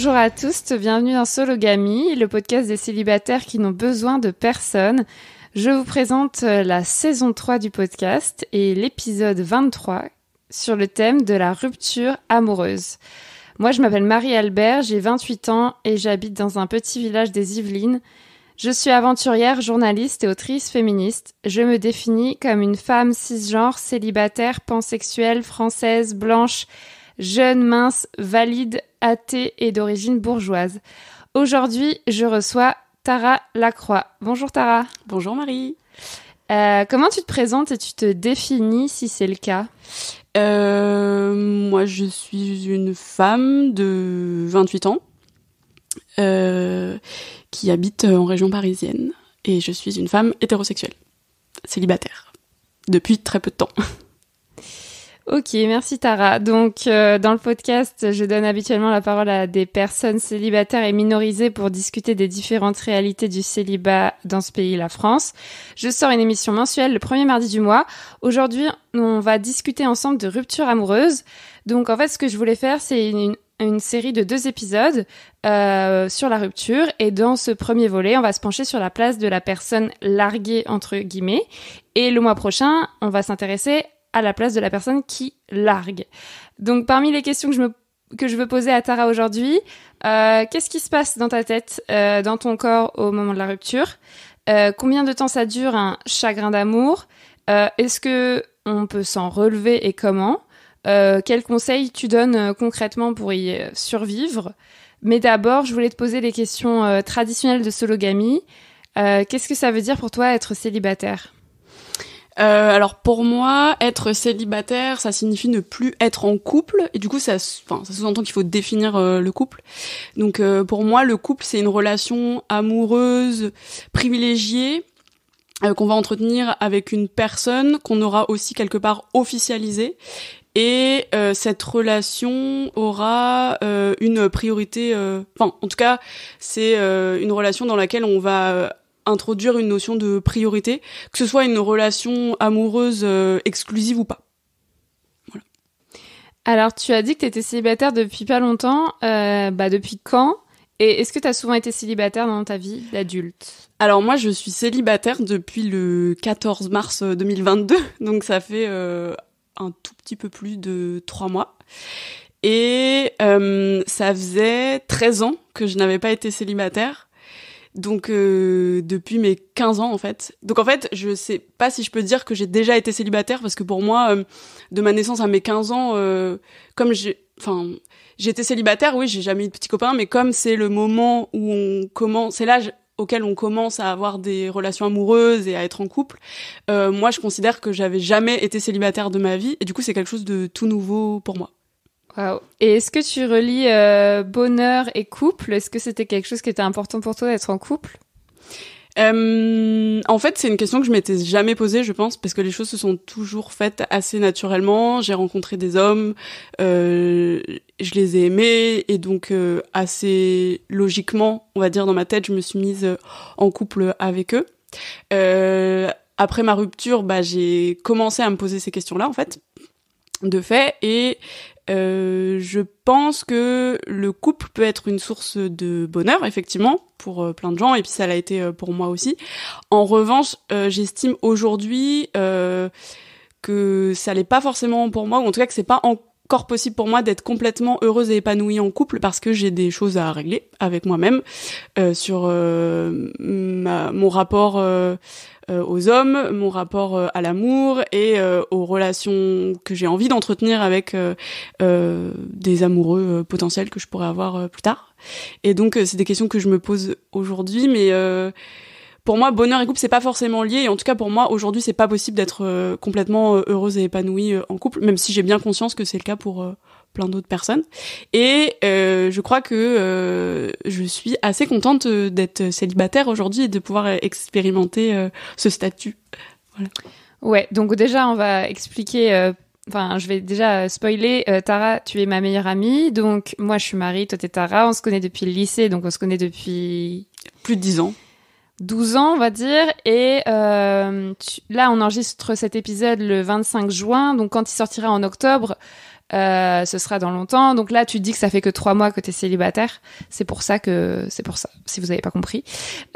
Bonjour à tous, bienvenue dans Sologamy, le podcast des célibataires qui n'ont besoin de personne. Je vous présente euh, la saison 3 du podcast et l'épisode 23 sur le thème de la rupture amoureuse. Moi, je m'appelle Marie-Albert, j'ai 28 ans et j'habite dans un petit village des Yvelines. Je suis aventurière, journaliste et autrice féministe. Je me définis comme une femme cisgenre, célibataire, pansexuelle, française, blanche, jeune, mince, valide, athée et d'origine bourgeoise. Aujourd'hui, je reçois Tara Lacroix. Bonjour Tara. Bonjour Marie. Euh, comment tu te présentes et tu te définis si c'est le cas euh, Moi, je suis une femme de 28 ans euh, qui habite en région parisienne et je suis une femme hétérosexuelle, célibataire, depuis très peu de temps. Ok, merci Tara. Donc euh, dans le podcast, je donne habituellement la parole à des personnes célibataires et minorisées pour discuter des différentes réalités du célibat dans ce pays, la France. Je sors une émission mensuelle le premier mardi du mois. Aujourd'hui, on va discuter ensemble de rupture amoureuse. Donc en fait, ce que je voulais faire, c'est une, une, série de deux épisodes euh, sur la rupture. Et dans ce premier volet, on va se pencher sur la place de la personne larguée entre guillemets. Et le mois prochain, on va s'intéresser à la place de la personne qui largue. Donc parmi les questions que je, je veux poser à Tara aujourd'hui, euh, qu'est-ce qui se passe dans ta tête, euh, dans ton corps au moment de la rupture euh, Combien de temps ça dure un chagrin d'amour Est-ce que on peut s'en relever et comment Quels conseils tu donnes concrètement pour y survivre Mais d'abord, je voulais te poser les questions traditionnelles de sologamie. Qu'est-ce que ça veut dire pour toi être célibataire euh, alors pour moi, être célibataire, ça signifie ne plus être en couple, et du coup ça, enfin, ça sous-entend qu'il faut définir euh, le couple. Donc euh, pour moi, le couple c'est une relation amoureuse privilégiée qu'on va entretenir avec une personne qu'on aura aussi quelque part officialisée. Et cette relation aura une priorité, enfin en tout cas c'est une relation dans laquelle on va introduire une notion de priorité, que ce soit une relation amoureuse euh, exclusive ou pas. Alors, tu as dit que tu étais célibataire depuis pas longtemps. Euh, bah, depuis quand Et est-ce que tu as souvent été célibataire dans ta vie d'adulte Alors, moi, je suis célibataire depuis le 14 mars 2022, euh, donc ça fait un tout petit peu plus de trois mois. Et ça faisait 13 ans que je n'avais pas été célibataire. Donc euh, depuis mes 15 ans en fait. Donc en fait, je sais pas si je peux dire que j'ai déjà été célibataire parce que pour moi euh, de ma naissance à mes 15 ans euh, comme j'ai enfin j'étais célibataire, oui, j'ai jamais eu de petit copain mais comme c'est le moment où on commence, c'est l'âge auquel on commence à avoir des relations amoureuses et à être en couple, moi je considère que j'avais jamais été célibataire de ma vie et du coup c'est quelque chose de tout nouveau pour moi. Et est-ce que tu relis euh, bonheur et couple Est-ce que c'était quelque chose qui était important pour toi d'être en couple euh, en fait, c'est une question que je m'étais jamais posée, je pense, parce que les choses se sont toujours faites assez naturellement. J'ai rencontré des hommes, euh, je les ai aimés, et donc assez logiquement, on va dire dans ma tête, je me suis mise en couple avec eux. après ma rupture, bah, j'ai commencé à me poser ces questions-là, en fait, de fait, et euh, je pense que le couple peut être une source de bonheur, effectivement, pour euh, plein de gens, et puis ça l'a été euh, pour moi aussi. En revanche, j'estime aujourd'hui que ça l'est pas forcément pour moi, ou en tout cas que c'est pas encore possible pour moi d'être complètement heureuse et épanouie en couple parce que j'ai des choses à régler avec moi-même sur mon rapport euh, aux hommes, mon rapport euh, à l'amour et euh, aux relations que j'ai envie d'entretenir avec des amoureux potentiels que je pourrais avoir plus tard. Et donc c'est des questions que je me pose aujourd'hui, mais pour moi, bonheur et couple, c'est pas forcément lié. Et en tout cas, pour moi, aujourd'hui, c'est pas possible d'être complètement heureuse et épanouie en couple, même si j'ai bien conscience que c'est le cas pour plein d'autres personnes. Et euh, je crois que euh, je suis assez contente euh, d'être célibataire aujourd'hui et de pouvoir expérimenter ce statut. Ouais, donc déjà on va expliquer. Enfin, je vais déjà spoiler. Tara, tu es ma meilleure amie, donc moi je suis Marie, toi t'es Tara. On se connaît depuis le lycée, donc on se connaît depuis plus de 10 ans. 12 ans, on va dire. Et là, on enregistre cet épisode le 25 juin. Donc, quand il sortira en octobre, euh, ce sera dans longtemps. Donc là, tu dis que ça fait que trois mois que tu es célibataire. C'est pour ça que c'est pour ça. Si vous n'avez pas compris,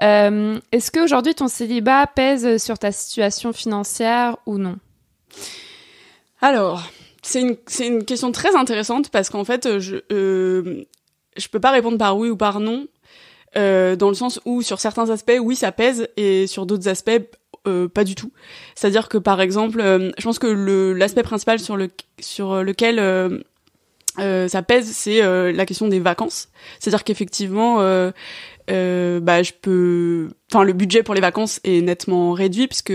euh, est-ce qu'aujourd'hui ton célibat pèse sur ta situation financière ou non Alors, c'est une c'est une question très intéressante parce qu'en fait, je euh, je peux pas répondre par oui ou par non. dans le sens où sur certains aspects oui ça pèse et sur d'autres aspects euh, pas du tout. C'est-à-dire que par exemple, euh, je pense que le l'aspect principal sur le sur lequel euh, euh, ça pèse, c'est euh, la question des vacances. C'est-à-dire qu'effectivement, euh, euh, bah, je peux, enfin, le budget pour les vacances est nettement réduit puisque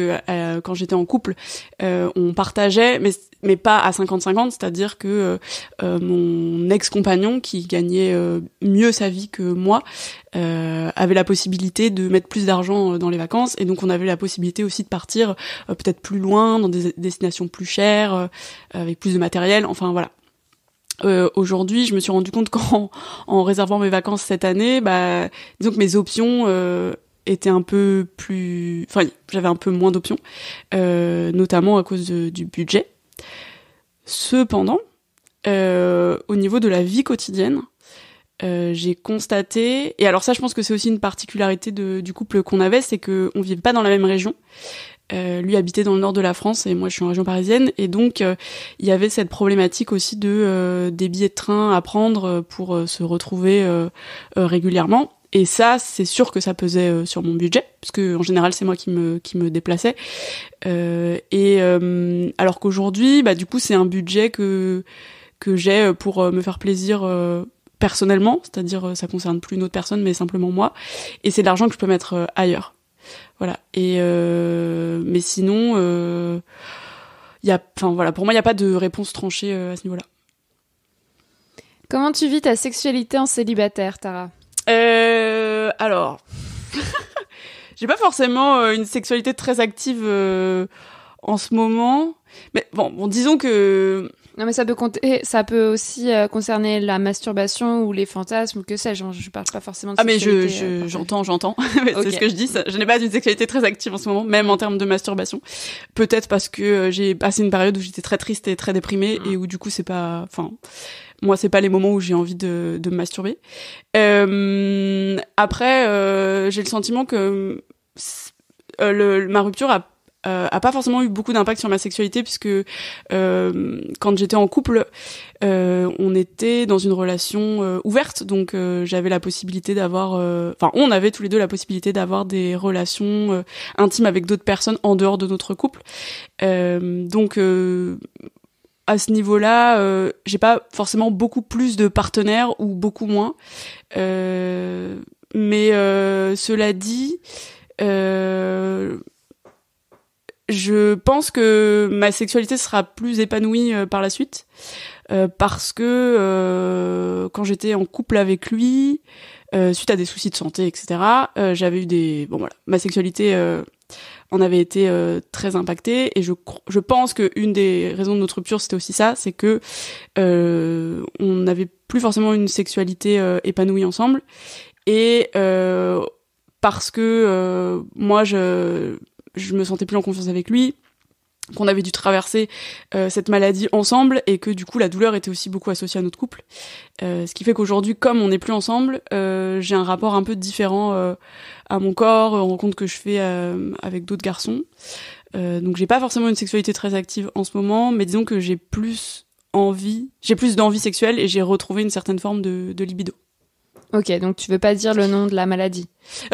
quand j'étais en couple, on partageait, mais mais pas à 50-50, c'est-à-dire que mon ex-compagnon qui gagnait mieux sa vie que moi avait la possibilité de mettre plus d'argent dans les vacances et donc on avait la possibilité aussi de partir peut-être plus loin dans des destinations plus chères avec plus de matériel. Enfin voilà. Euh, aujourd'hui, je me suis rendu compte qu'en réservant mes vacances cette année, bah, mes options euh, étaient un peu plus, enfin, j'avais un peu moins d'options, euh, notamment à cause du budget. Cependant, au niveau de la vie quotidienne, j'ai constaté, et alors ça, je pense que c'est aussi une particularité du couple qu'on avait, c'est qu'on on vivait pas dans la même région. Euh, lui habitait dans le nord de la France et moi je suis en région parisienne et donc euh, il y avait cette problématique aussi de euh, des billets de train à prendre pour se retrouver régulièrement et ça c'est sûr que ça pesait sur mon budget parce que en général c'est moi qui me qui me déplaçais et alors qu'aujourd'hui bah du coup c'est un budget que que j'ai pour me faire plaisir personnellement, c'est-à-dire ça concerne plus une autre personne mais simplement moi et c'est de l'argent que je peux mettre ailleurs. Voilà. Et euh, mais sinon, il euh, y a, enfin voilà, pour moi, il n'y a pas de réponse tranchée euh, à ce niveau-là. Comment tu vis ta sexualité en célibataire, Tara euh, Alors, j'ai pas forcément une sexualité très active en ce moment, mais bon disons que non, mais ça peut, compter, eh, ça peut aussi euh, concerner la masturbation ou les fantasmes ou que sais-je. Hein. Je parle pas forcément de Ah, mais euh, j'entends, je, je, j'entends. c'est ce que je dis. Je n'ai pas une sexualité très active en ce moment, même en termes de masturbation. Peut-être parce que euh, j'ai passé une période où j'étais très triste et très déprimée mm. et où du coup, c'est pas. Enfin moi c'est pas les moments où j'ai envie de, de me masturber euh, après j'ai le sentiment que le, ma rupture a euh, a pas forcément eu beaucoup d'impact sur ma sexualité puisque euh, quand j'étais en couple, euh, on était dans une relation ouverte, donc j'avais la possibilité d'avoir, enfin on avait tous les deux la possibilité d'avoir des relations intimes avec d'autres personnes en dehors de notre couple. donc à ce niveau-là, j'ai pas forcément beaucoup plus de partenaires ou beaucoup moins. mais cela dit, je pense que ma sexualité sera plus épanouie euh, par la suite euh, parce que euh, quand j'étais en couple avec lui, suite à des soucis de santé, etc., j'avais eu des bon voilà, ma sexualité en avait été très impactée et je je pense que une des raisons de notre rupture c'était aussi ça, c'est que on n'avait plus forcément une sexualité épanouie ensemble et parce que moi je je me sentais plus en confiance avec lui, qu'on avait dû traverser euh, cette maladie ensemble et que du coup la douleur était aussi beaucoup associée à notre couple. Euh, ce qui fait qu'aujourd'hui, comme on n'est plus ensemble, euh, j'ai un rapport un peu différent à mon corps, aux rencontres que je fais avec d'autres garçons. donc j'ai pas forcément une sexualité très active en ce moment, mais disons que j'ai plus envie, j'ai plus d'envie sexuelle et j'ai retrouvé une certaine forme de, de libido. Ok, donc tu veux pas dire le nom de la maladie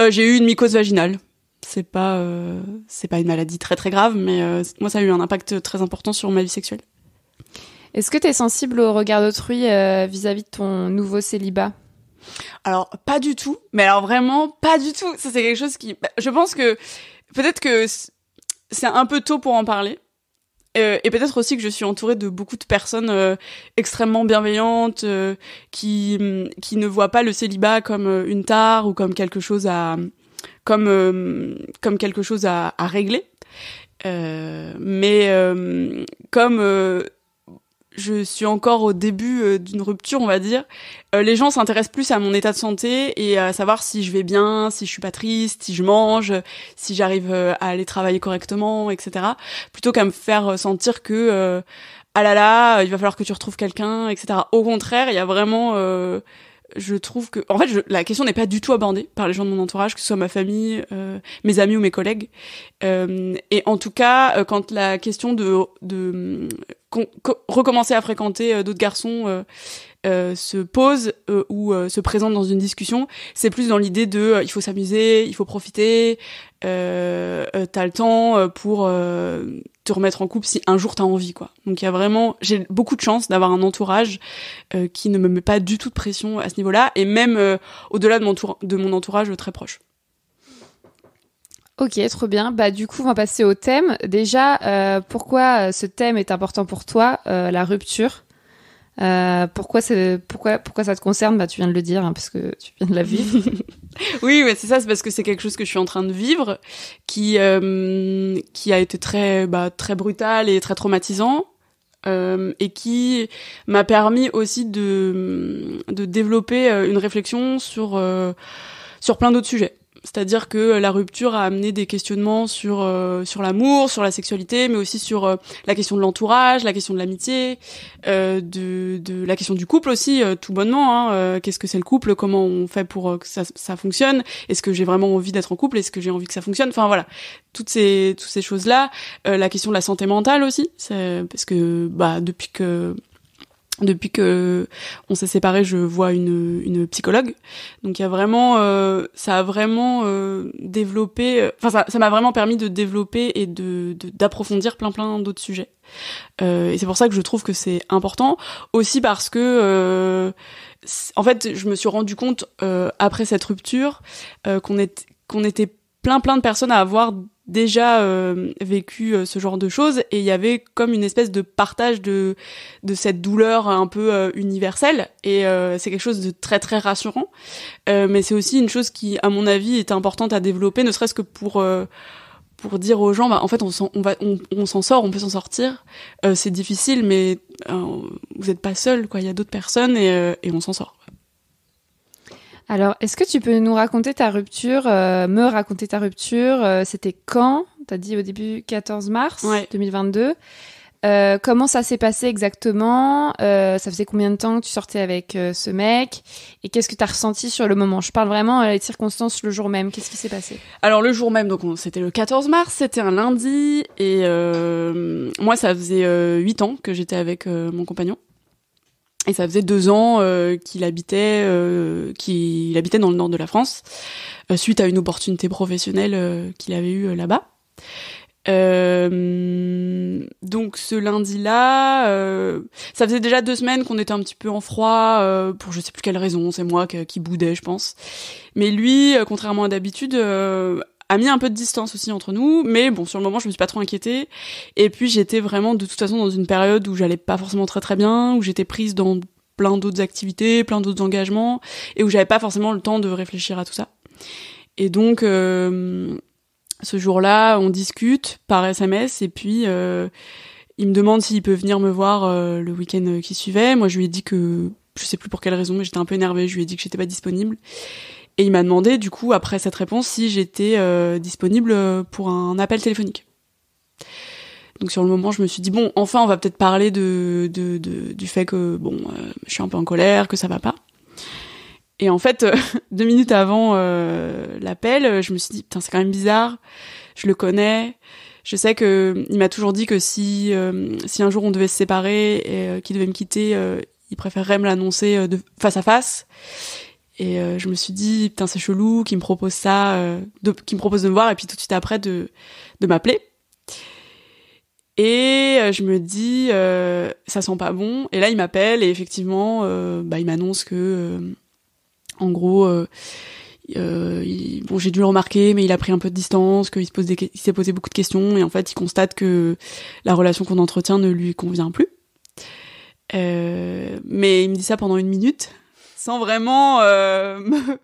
J'ai eu une mycose vaginale c'est pas euh, c'est pas une maladie très très grave, mais euh, moi ça a eu un impact très important sur ma vie sexuelle. Est-ce que tu es sensible au regard d'autrui euh, vis-à-vis de ton nouveau célibat Alors pas du tout, mais alors vraiment pas du tout. Ça c'est quelque chose qui, bah, je pense que peut-être que c'est un peu tôt pour en parler. et peut-être aussi que je suis entourée de beaucoup de personnes extrêmement bienveillantes qui mm, qui ne voient pas le célibat comme une tare ou comme quelque chose à comme, euh, comme quelque chose à, à régler. Euh, mais euh, comme je suis encore au début d'une rupture, on va dire. les gens s'intéressent plus à mon état de santé et à savoir si je vais bien, si je suis pas triste, si je mange, si j'arrive à aller travailler correctement, etc. Plutôt qu'à me faire sentir que ah là là, il va falloir que tu retrouves quelqu'un, etc. Au contraire, il y a vraiment je trouve que en fait la question n'est pas du tout abordée par les gens de mon entourage que ce soit ma famille euh, mes amis ou mes collègues euh, et en tout cas euh, quand la question de, de recommencer à fréquenter d'autres garçons se pose ou se présente dans une discussion c'est plus dans l'idée de il faut s'amuser il faut profiter t'as le temps pour te remettre en couple si un jour t'as envie quoi. Donc il y a vraiment j'ai beaucoup de chance d'avoir un entourage euh, qui ne me met pas du tout de pression à ce niveau-là et même euh, au-delà de mon tour, de mon entourage très proche. Ok, trop bien. Bah du coup, on va passer au thème. Déjà, euh, pourquoi ce thème est important pour toi, la rupture Pourquoi c'est pourquoi pourquoi ça te concerne Bah tu viens de le dire hein, parce que tu viens de la vivre. Oui, mais c'est ça, c'est parce que c'est quelque chose que je suis en train de vivre, qui euh, qui a été très bah, très brutal et très traumatisant, euh, et qui m'a permis aussi de de développer euh, une réflexion sur sur plein d'autres sujets. C'est-à-dire que euh, la rupture a amené des questionnements sur euh, sur l'amour, sur la sexualité, mais aussi sur euh, la question de l'entourage, la question de l'amitié, euh, de, de la question du couple aussi, tout bonnement. Hein, qu'est-ce que c'est le couple Comment on fait pour que ça, ça fonctionne Est-ce que j'ai vraiment envie d'être en couple Est-ce que j'ai envie que ça fonctionne Enfin voilà, toutes ces toutes ces choses là. la question de la santé mentale aussi, parce que bah depuis que depuis que on s'est séparés, je vois une, une psychologue. Donc il y a vraiment, euh, ça a vraiment euh, développé, enfin ça, ça m'a vraiment permis de développer et de d'approfondir plein plein d'autres sujets. Euh, et c'est pour ça que je trouve que c'est important, aussi parce que, euh, en fait, je me suis rendu compte après cette rupture qu'on est qu'on était plein plein de personnes à avoir déjà euh, vécu euh, ce genre de choses et il y avait comme une espèce de partage de de cette douleur un peu euh, universelle et c'est quelque chose de très très rassurant mais c'est aussi une chose qui à mon avis est importante à développer ne serait-ce que pour pour dire aux gens bah, en fait on s'en on va on, s'en sort on peut s'en sortir c'est difficile mais vous n'êtes pas seul quoi il y a d'autres personnes et, et on s'en sort alors, est-ce que tu peux nous raconter ta rupture, euh, me raconter ta rupture euh, C'était quand T'as dit au début 14 mars 2022. Euh, comment ça s'est passé exactement euh, Ça faisait combien de temps que tu sortais avec ce mec Et qu'est-ce que tu as ressenti sur le moment Je parle vraiment des circonstances le jour même. Qu'est-ce qui s'est passé Alors le jour même, donc c'était le 14 mars, c'était un lundi, et moi ça faisait 8 ans que j'étais avec mon compagnon. Et ça faisait deux ans euh, qu'il habitait, euh, qu'il habitait dans le nord de la France, euh, suite à une opportunité professionnelle qu'il avait eue là-bas. donc ce lundi-là, ça faisait déjà deux semaines qu'on était un petit peu en froid pour je sais plus quelle raison, c'est moi qui, qui boudais je pense. Mais lui, contrairement à d'habitude, a mis un peu de distance aussi entre nous, mais bon, sur le moment, je me suis pas trop inquiétée. Et puis, j'étais vraiment de toute façon dans une période où j'allais pas forcément très très bien, où j'étais prise dans plein d'autres activités, plein d'autres engagements, et où j'avais pas forcément le temps de réfléchir à tout ça. Et donc, euh, ce jour-là, on discute par SMS, et puis euh, il me demande s'il peut venir me voir euh, le week-end qui suivait. Moi, je lui ai dit que, je sais plus pour quelle raison, mais j'étais un peu énervée, je lui ai dit que j'étais pas disponible. Et il m'a demandé, du coup, après cette réponse, si j'étais euh, disponible euh, pour un appel téléphonique. Donc sur le moment, je me suis dit bon, enfin, on va peut-être parler de, du fait que bon, euh, je suis un peu en colère, que ça va pas. Et en fait, deux minutes avant l'appel, je me suis dit putain, c'est quand même bizarre. Je le connais. Je sais que il m'a toujours dit que si si un jour on devait se séparer et qu'il devait me quitter, il préférerait me l'annoncer de face à face. Et euh, je me suis dit, putain, c'est chelou qu'il me propose ça, euh, qu'il me propose de me voir et puis tout de suite après de, de m'appeler. Et euh, je me dis, ça sent pas bon. Et là, il m'appelle et effectivement, bah, il m'annonce que, en gros, bon, j'ai dû le remarquer, mais il a pris un peu de distance, qu'il se pose il s'est posé beaucoup de questions et en fait, il constate que la relation qu'on entretient ne lui convient plus. mais il me dit ça pendant une minute sans vraiment euh,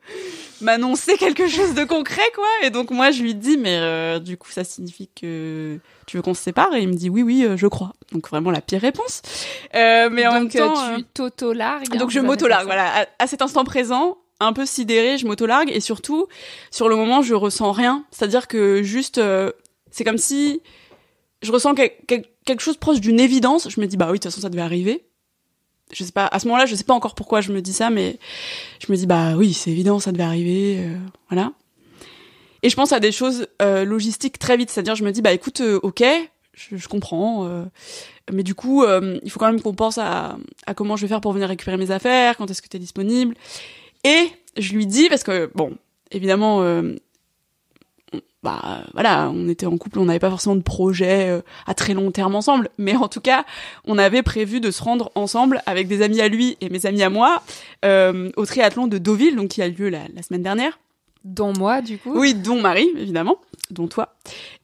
m'annoncer quelque chose de concret, quoi. Et donc moi, je lui dis, mais euh, du coup, ça signifie que tu veux qu'on se sépare Et il me dit, oui, oui, euh, je crois. Donc vraiment la pire réponse. mais en même temps, tu t'auto-largues. Donc hein, je m'auto-largue, voilà. À, cet instant présent, un peu sidéré, je m'auto-largue et surtout, sur le moment, je ressens rien. C'est-à-dire que juste, c'est comme si je ressens quelque chose proche d'une évidence. Je me dis, bah oui, de toute façon, ça devait arriver je sais pas, à ce moment-là, je sais pas encore pourquoi je me dis ça, mais je me dis, bah oui, c'est évident, ça devait arriver, euh, voilà. Et je pense à des choses euh, logistiques très vite, c'est-à-dire je me dis, bah écoute, euh, ok, je, comprends, mais du coup, il faut quand même qu'on pense à, à, comment je vais faire pour venir récupérer mes affaires, quand est-ce que tu es disponible. Et je lui dis, parce que, bon, évidemment, bah voilà, on était en couple, on n'avait pas forcément de projet euh, à très long terme ensemble, mais en tout cas, on avait prévu de se rendre ensemble avec des amis à lui et mes amis à moi euh, au triathlon de Deauville, donc qui a lieu la, semaine dernière. Dont moi, du coup. Oui, dont Marie, évidemment, dont toi.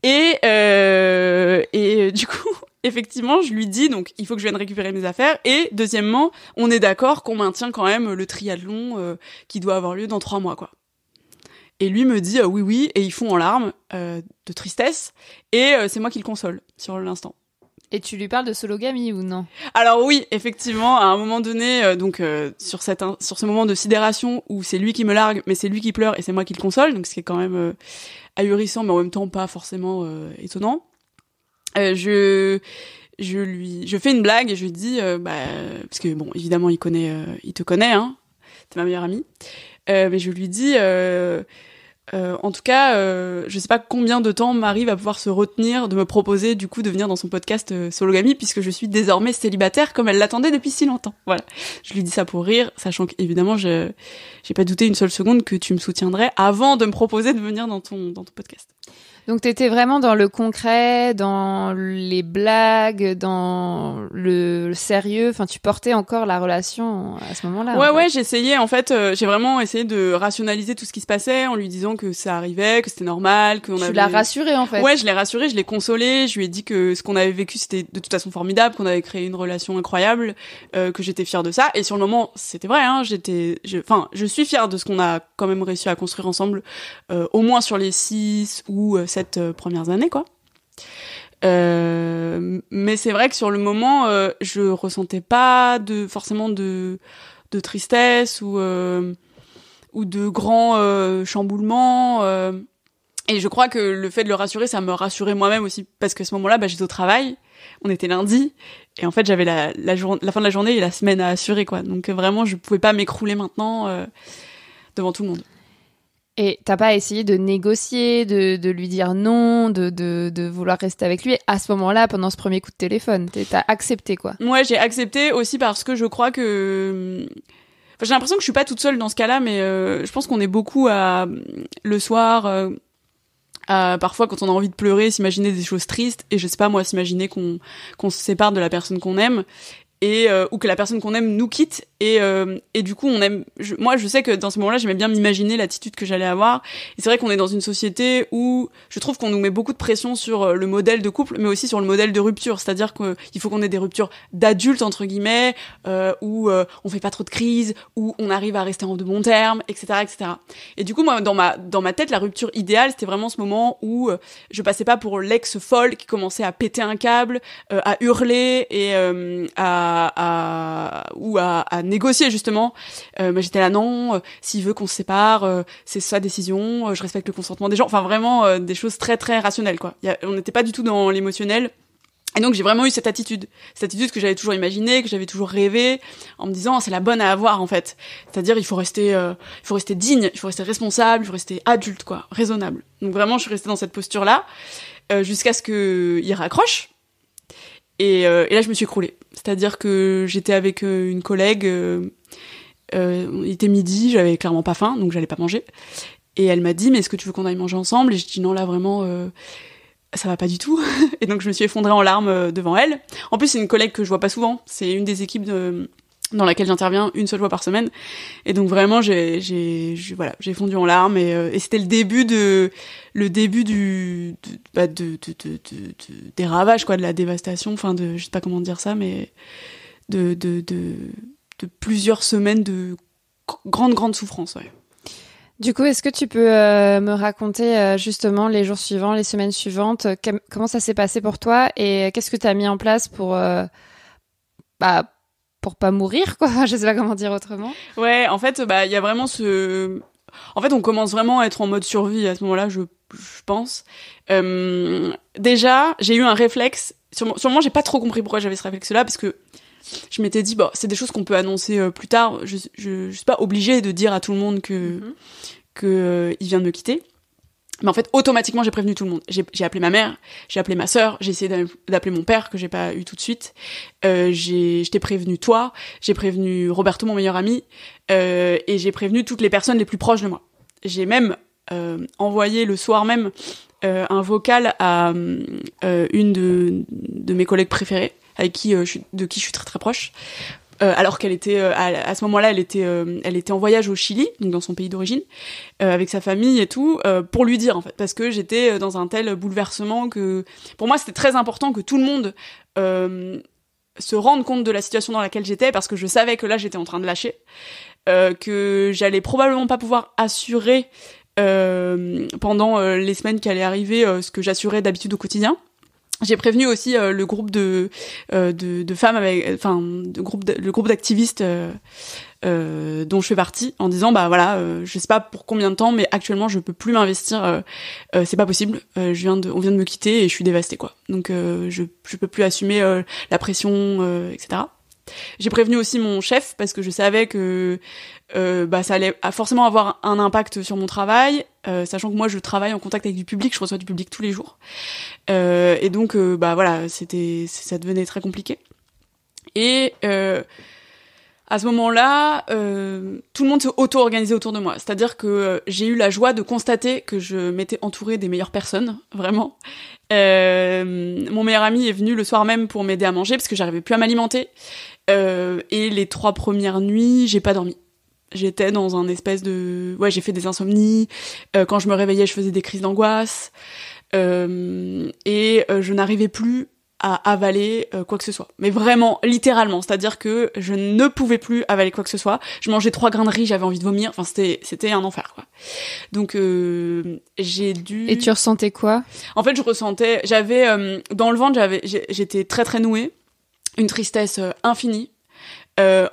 Et euh, et du coup, effectivement, je lui dis donc il faut que je vienne récupérer mes affaires. Et deuxièmement, on est d'accord qu'on maintient quand même le triathlon qui doit avoir lieu dans trois mois, quoi. Et lui me dit euh, oui, oui, et ils font en larmes euh, de tristesse. Et euh, c'est moi qui le console sur l'instant. Et tu lui parles de sologamie ou non Alors oui, effectivement, à un moment donné, donc sur cette sur ce moment de sidération où c'est lui qui me largue, mais c'est lui qui pleure et c'est moi qui le console, donc ce qui est quand même ahurissant, mais en même temps pas forcément étonnant. je je lui je fais une blague et je lui dis bah parce que bon évidemment il connaît il te connaît hein, t'es ma meilleure amie. Euh, mais je lui dis, euh, euh, en tout cas, je sais pas combien de temps Marie va pouvoir se retenir de me proposer du coup de venir dans son podcast Sologamy puisque je suis désormais célibataire comme elle l'attendait depuis si longtemps. Voilà, je lui dis ça pour rire, sachant qu'évidemment je j'ai pas douté une seule seconde que tu me soutiendrais avant de me proposer de venir dans ton dans ton podcast. Donc tu étais vraiment dans le concret, dans les blagues, dans le sérieux. Enfin, tu portais encore la relation à ce moment-là. Ouais, ouais, j'essayais. En fait, euh, j'ai vraiment essayé de rationaliser tout ce qui se passait en lui disant que ça arrivait, que c'était normal, que on avait. Tu l'as rassuré en fait. Ouais, je l'ai rassuré, je l'ai consolé. Je lui ai dit que ce qu'on avait vécu c'était de toute façon formidable, qu'on avait créé une relation incroyable, euh, que j'étais fière de ça. Et sur le moment, c'était vrai. Hein, j'étais, enfin, je, suis fière de ce qu'on a quand même réussi à construire ensemble, euh, au moins sur les six ou sept euh, premières années, quoi. Euh, mais c'est vrai que sur le moment, euh, je ressentais pas de forcément de, de tristesse ou ou de grands chamboulements. et je crois que le fait de le rassurer, ça me rassurait moi-même aussi parce que ce moment-là, bah, j'étais au travail. On était lundi et en fait j'avais la la, la fin de la journée et la semaine à assurer quoi. Donc vraiment, je pouvais pas m'écrouler maintenant devant tout le monde. Et t'as pas essayé de négocier, de, de lui dire non, de, de, de, vouloir rester avec lui à ce moment-là, pendant ce premier coup de téléphone T'as accepté quoi Moi, j'ai accepté aussi parce que je crois que... j'ai l'impression que je suis pas toute seule dans ce cas-là, mais euh, je pense qu'on est beaucoup à le soir, euh, parfois quand on a envie de pleurer, s'imaginer des choses tristes, et je sais pas moi, s'imaginer qu'on qu'on se sépare de la personne qu'on aime et euh, ou que la personne qu'on aime nous quitte et euh, et du coup on aime moi je sais que dans ce moment-là j'aimais bien m'imaginer l'attitude que j'allais avoir et c'est vrai qu'on est dans une société où je trouve qu'on nous met beaucoup de pression sur euh, le modèle de couple mais aussi sur le modèle de rupture c'est-à-dire qu'il faut qu'on ait des ruptures d'adultes entre guillemets où on fait pas trop de crises où on arrive à rester en de bons termes etc etc et du coup moi dans ma dans ma tête la rupture idéale c'était vraiment ce moment où je passais pas pour l'ex folle qui commençait à péter un câble à hurler et à à, ou à, négocier justement. Euh, bah, j'étais là non, euh, s'il veut qu'on se sépare, euh, c'est sa décision. je respecte le consentement des gens. Enfin vraiment des choses très très rationnelles quoi. on n'était pas du tout dans l'émotionnel. Et donc j'ai vraiment eu cette attitude, cette attitude que j'avais toujours imaginée, que j'avais toujours rêvé, en me disant c'est la bonne à avoir en fait. C'est-à-dire il faut rester, il faut rester digne, il faut rester responsable, il faut rester adulte quoi, raisonnable. Donc vraiment je suis restée dans cette posture là jusqu'à ce qu'il raccroche. Et, et là je me suis écroulée. C'est-à-dire que j'étais avec euh, une collègue, euh, euh, il était midi, j'avais clairement pas faim, donc j'allais pas manger. Et elle m'a dit, mais est-ce que tu veux qu'on aille manger ensemble Et je dis non, là vraiment, ça va pas du tout. et donc je me suis effondrée en larmes devant elle. En plus, c'est une collègue que je vois pas souvent, c'est une des équipes de dans laquelle j'interviens une seule fois par semaine. Et donc vraiment, j'ai, j'ai, voilà, j'ai fondu en larmes euh, et, c'était le début de, le début du, bah, de, de, de, de, des ravages quoi, de la dévastation. Enfin, de, je sais pas comment dire ça, mais de, de, de, plusieurs semaines de grande grande souffrance. Ouais. Du coup, est-ce que tu peux euh, me raconter euh, justement les jours suivants, les semaines suivantes, comment ça s'est passé pour toi et qu'est-ce que tu as mis en place pour bah, pour pas mourir, quoi. Je sais pas comment dire autrement. Ouais, en fait, bah, il y a vraiment ce. En fait, on commence vraiment à être en mode survie à ce moment-là, je, pense. Euh, déjà, j'ai eu un réflexe. Sûrement, sûrement j'ai pas trop compris pourquoi j'avais ce réflexe-là, parce que je m'étais dit, bon, bah, c'est des choses qu'on peut annoncer euh, plus tard. Je, suis pas obligée de dire à tout le monde que, mm-hmm. euh, vient de me quitter. Mais en fait, automatiquement, j'ai prévenu tout le monde. J'ai appelé ma mère, j'ai appelé ma sœur, j'ai essayé d'appeler mon père que j'ai pas eu tout de suite. Euh, je t'ai prévenu toi, j'ai prévenu Roberto, mon meilleur ami, euh, et j'ai prévenu toutes les personnes les plus proches de moi. J'ai même euh, envoyé le soir même euh, un vocal à une de, mes collègues préférées, avec qui je de qui je suis très très proche, euh, alors qu'elle était euh, à, ce moment-là, elle était, euh, elle était en voyage au Chili, donc dans son pays d'origine, avec sa famille et tout, pour lui dire en fait, parce que j'étais dans un tel bouleversement que pour moi c'était très important que tout le monde se rende compte de la situation dans laquelle j'étais, parce que je savais que là j'étais en train de lâcher, que j'allais probablement pas pouvoir assurer pendant les semaines qui allaient arriver ce que j'assurais d'habitude au quotidien j'ai prévenu aussi euh, le groupe de, euh, de, de femmes avec enfin de groupe le groupe d'activistes euh, euh, dont je fais partie en disant bah voilà je sais pas pour combien de temps mais actuellement je peux plus m'investir c'est pas possible je viens de on vient de me quitter et je suis dévastée quoi donc je je peux plus assumer la pression etc j'ai prévenu aussi mon chef parce que je savais que euh, bah, ça allait forcément avoir un impact sur mon travail, euh, sachant que moi je travaille en contact avec du public, je reçois du public tous les jours, euh, et donc bah voilà, c'était ça devenait très compliqué. Et à ce moment-là, tout le monde s'est auto organisé autour de moi, c'est-à-dire que j'ai eu la joie de constater que je m'étais entourée des meilleures personnes, vraiment. mon meilleur ami est venu le soir même pour m'aider à manger parce que j'arrivais plus à m'alimenter. et les trois premières nuits, j'ai pas dormi j'étais dans un espèce de ouais j'ai fait des insomnies euh, quand je me réveillais je faisais des crises d'angoisse euh, et euh, je n'arrivais plus à avaler quoi que ce soit mais vraiment littéralement c'est-à-dire que je ne pouvais plus avaler quoi que ce soit je mangeais trois grains de riz j'avais envie de vomir enfin c'était c'était un enfer quoi donc j'ai dû et tu ressentais quoi en fait je ressentais j'avais dans le ventre j'avais j'étais très très nouée une tristesse infinie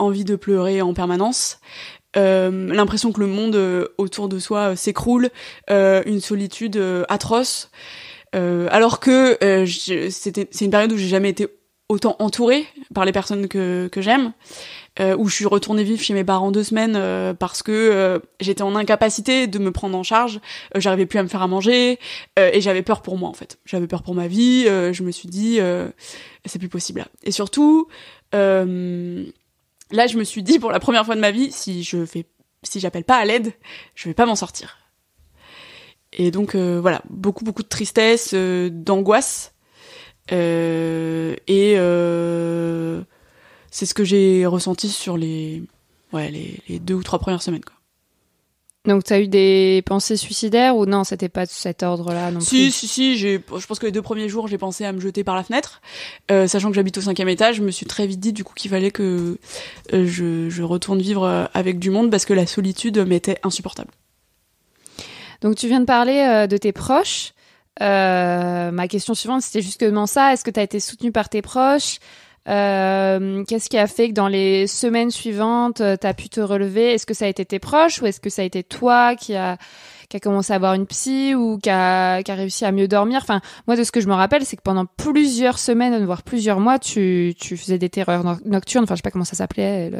envie de pleurer en permanence euh, l'impression que le monde euh, autour de soi euh, s'écroule, euh, une solitude atroce. alors que c'était, c'est une période où j'ai jamais été autant entourée par les personnes que, que j'aime, euh, où je suis retournée vivre chez mes parents deux semaines parce que j'étais en incapacité de me prendre en charge, j'arrivais plus à me faire à manger et j'avais peur pour moi en fait. J'avais peur pour ma vie, je me suis dit c'est plus possible Et surtout, euh, là, je me suis dit pour la première fois de ma vie, si je fais, si j'appelle pas à l'aide, je vais pas m'en sortir. Et donc euh, voilà, beaucoup beaucoup de tristesse, euh, d'angoisse, euh, et c'est ce que j'ai ressenti sur les, les, les deux ou trois premières semaines. Donc, tu as eu des pensées suicidaires ou non, c'était pas de cet ordre-là non si, plus Si, je pense que les deux premiers jours, j'ai pensé à me jeter par la fenêtre. Euh, sachant que j'habite au cinquième étage, je me suis très vite dit du coup qu'il fallait que euh, je, retourne vivre euh, avec du monde parce que la solitude m'était insupportable. Donc, tu viens de parler de tes proches. ma question suivante, c'était justement ça. Est-ce que tu as été soutenu par tes proches euh, qu'est-ce qui a fait que dans les semaines suivantes, euh, tu as pu te relever Est-ce que ça a été tes proches ou est-ce que ça a été toi qui a, qui a commencé à avoir une psy ou qui a, qui a réussi à mieux dormir Enfin, moi, de ce que je me rappelle, c'est que pendant plusieurs semaines, voire plusieurs mois, tu, tu faisais des terreurs nocturnes, enfin, je sais pas comment ça s'appelait,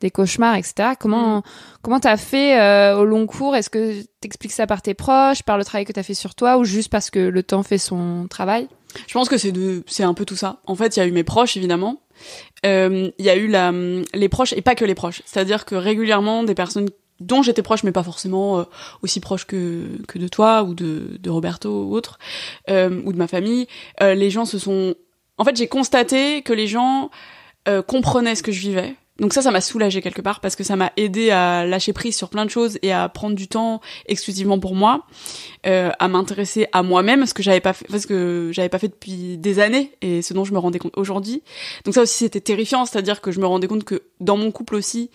des cauchemars, etc. Comment mm. comment t'as fait euh, au long cours Est-ce que t'expliques ça par tes proches, par le travail que t'as fait sur toi ou juste parce que le temps fait son travail je pense que c'est de, c'est un peu tout ça. En fait, il y a eu mes proches évidemment, euh, il y a eu la, les proches et pas que les proches. C'est-à-dire que régulièrement des personnes dont j'étais proche, mais pas forcément euh, aussi proche que, que de toi ou de, de Roberto ou autre, euh, ou de ma famille, les gens se sont. En fait, j'ai constaté que les gens comprenaient ce que je vivais donc ça, ça m'a soulagée quelque part parce que ça m'a aidé à lâcher prise sur plein de choses et à prendre du temps exclusivement pour moi, euh, à m'intéresser à moi-même, ce que j'avais pas fait, parce que j'avais pas fait depuis des années et ce dont je me rendais compte aujourd'hui. Donc ça aussi, c'était terrifiant, c'est-à-dire que je me rendais compte que dans mon couple aussi,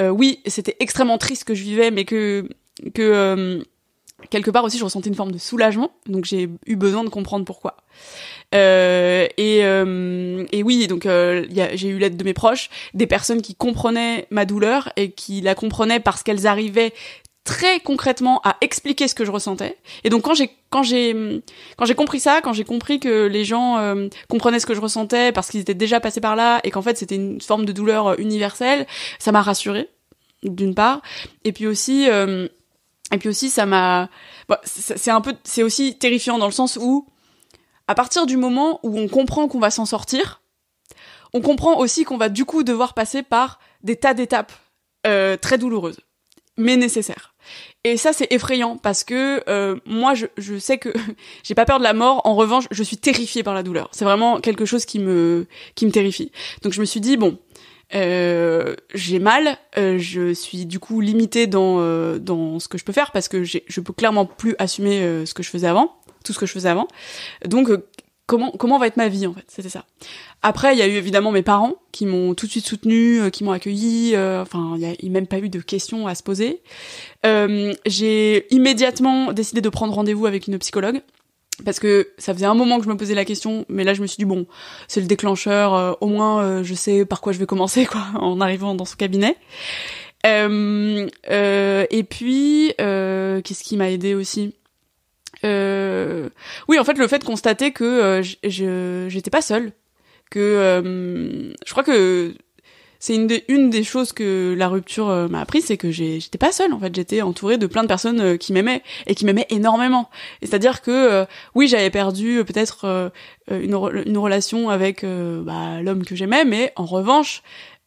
euh, oui, c'était extrêmement triste que je vivais, mais que que euh, quelque part aussi, je ressentais une forme de soulagement. Donc j'ai eu besoin de comprendre pourquoi. Euh, et, euh, et oui, donc euh, j'ai eu l'aide de mes proches, des personnes qui comprenaient ma douleur et qui la comprenaient parce qu'elles arrivaient très concrètement à expliquer ce que je ressentais. Et donc quand j'ai quand j'ai quand j'ai compris ça, quand j'ai compris que les gens euh, comprenaient ce que je ressentais parce qu'ils étaient déjà passés par là et qu'en fait c'était une forme de douleur universelle, ça m'a rassurée d'une part et puis aussi et puis aussi ça m'a c'est un peu c'est aussi terrifiant dans le sens où à partir du moment où on comprend qu'on va s'en sortir, on comprend aussi qu'on va du coup devoir passer par des tas d'étapes euh, très douloureuses, mais nécessaires. Et ça, c'est effrayant parce que euh, moi, je, sais que j'ai pas peur de la mort. En revanche, je suis terrifiée par la douleur. C'est vraiment quelque chose qui me qui me terrifie. Donc, je me suis dit bon, euh, j'ai mal, je suis du coup limitée dans, dans ce que je peux faire parce que je peux clairement plus assumer ce que je faisais avant tout ce que je faisais avant. Donc euh, comment comment va être ma vie en fait, c'était ça. Après, il y a eu évidemment mes parents qui m'ont tout de suite soutenu, euh, qui m'ont accueilli. Euh, enfin, il a, y a même pas eu de questions à se poser. Euh, j'ai immédiatement décidé de prendre rendez-vous avec une psychologue parce que ça faisait un moment que je me posais la question, mais là je me suis dit bon, c'est le déclencheur. au moins, je sais par quoi je vais commencer quoi en arrivant dans son cabinet. et puis, qu'est-ce qui m'a aidé aussi euh, oui, en fait, le fait de constater que euh, je j'étais pas seule, que euh, je crois que c'est une des, une des choses que la rupture m'a appris, c'est que j'étais pas seule en fait, j'étais entourée de plein de personnes qui m'aimaient et qui m'aimaient énormément. C'est-à-dire que oui, j'avais perdu peut-être une, une relation avec bah, l'homme que j'aimais, mais en revanche,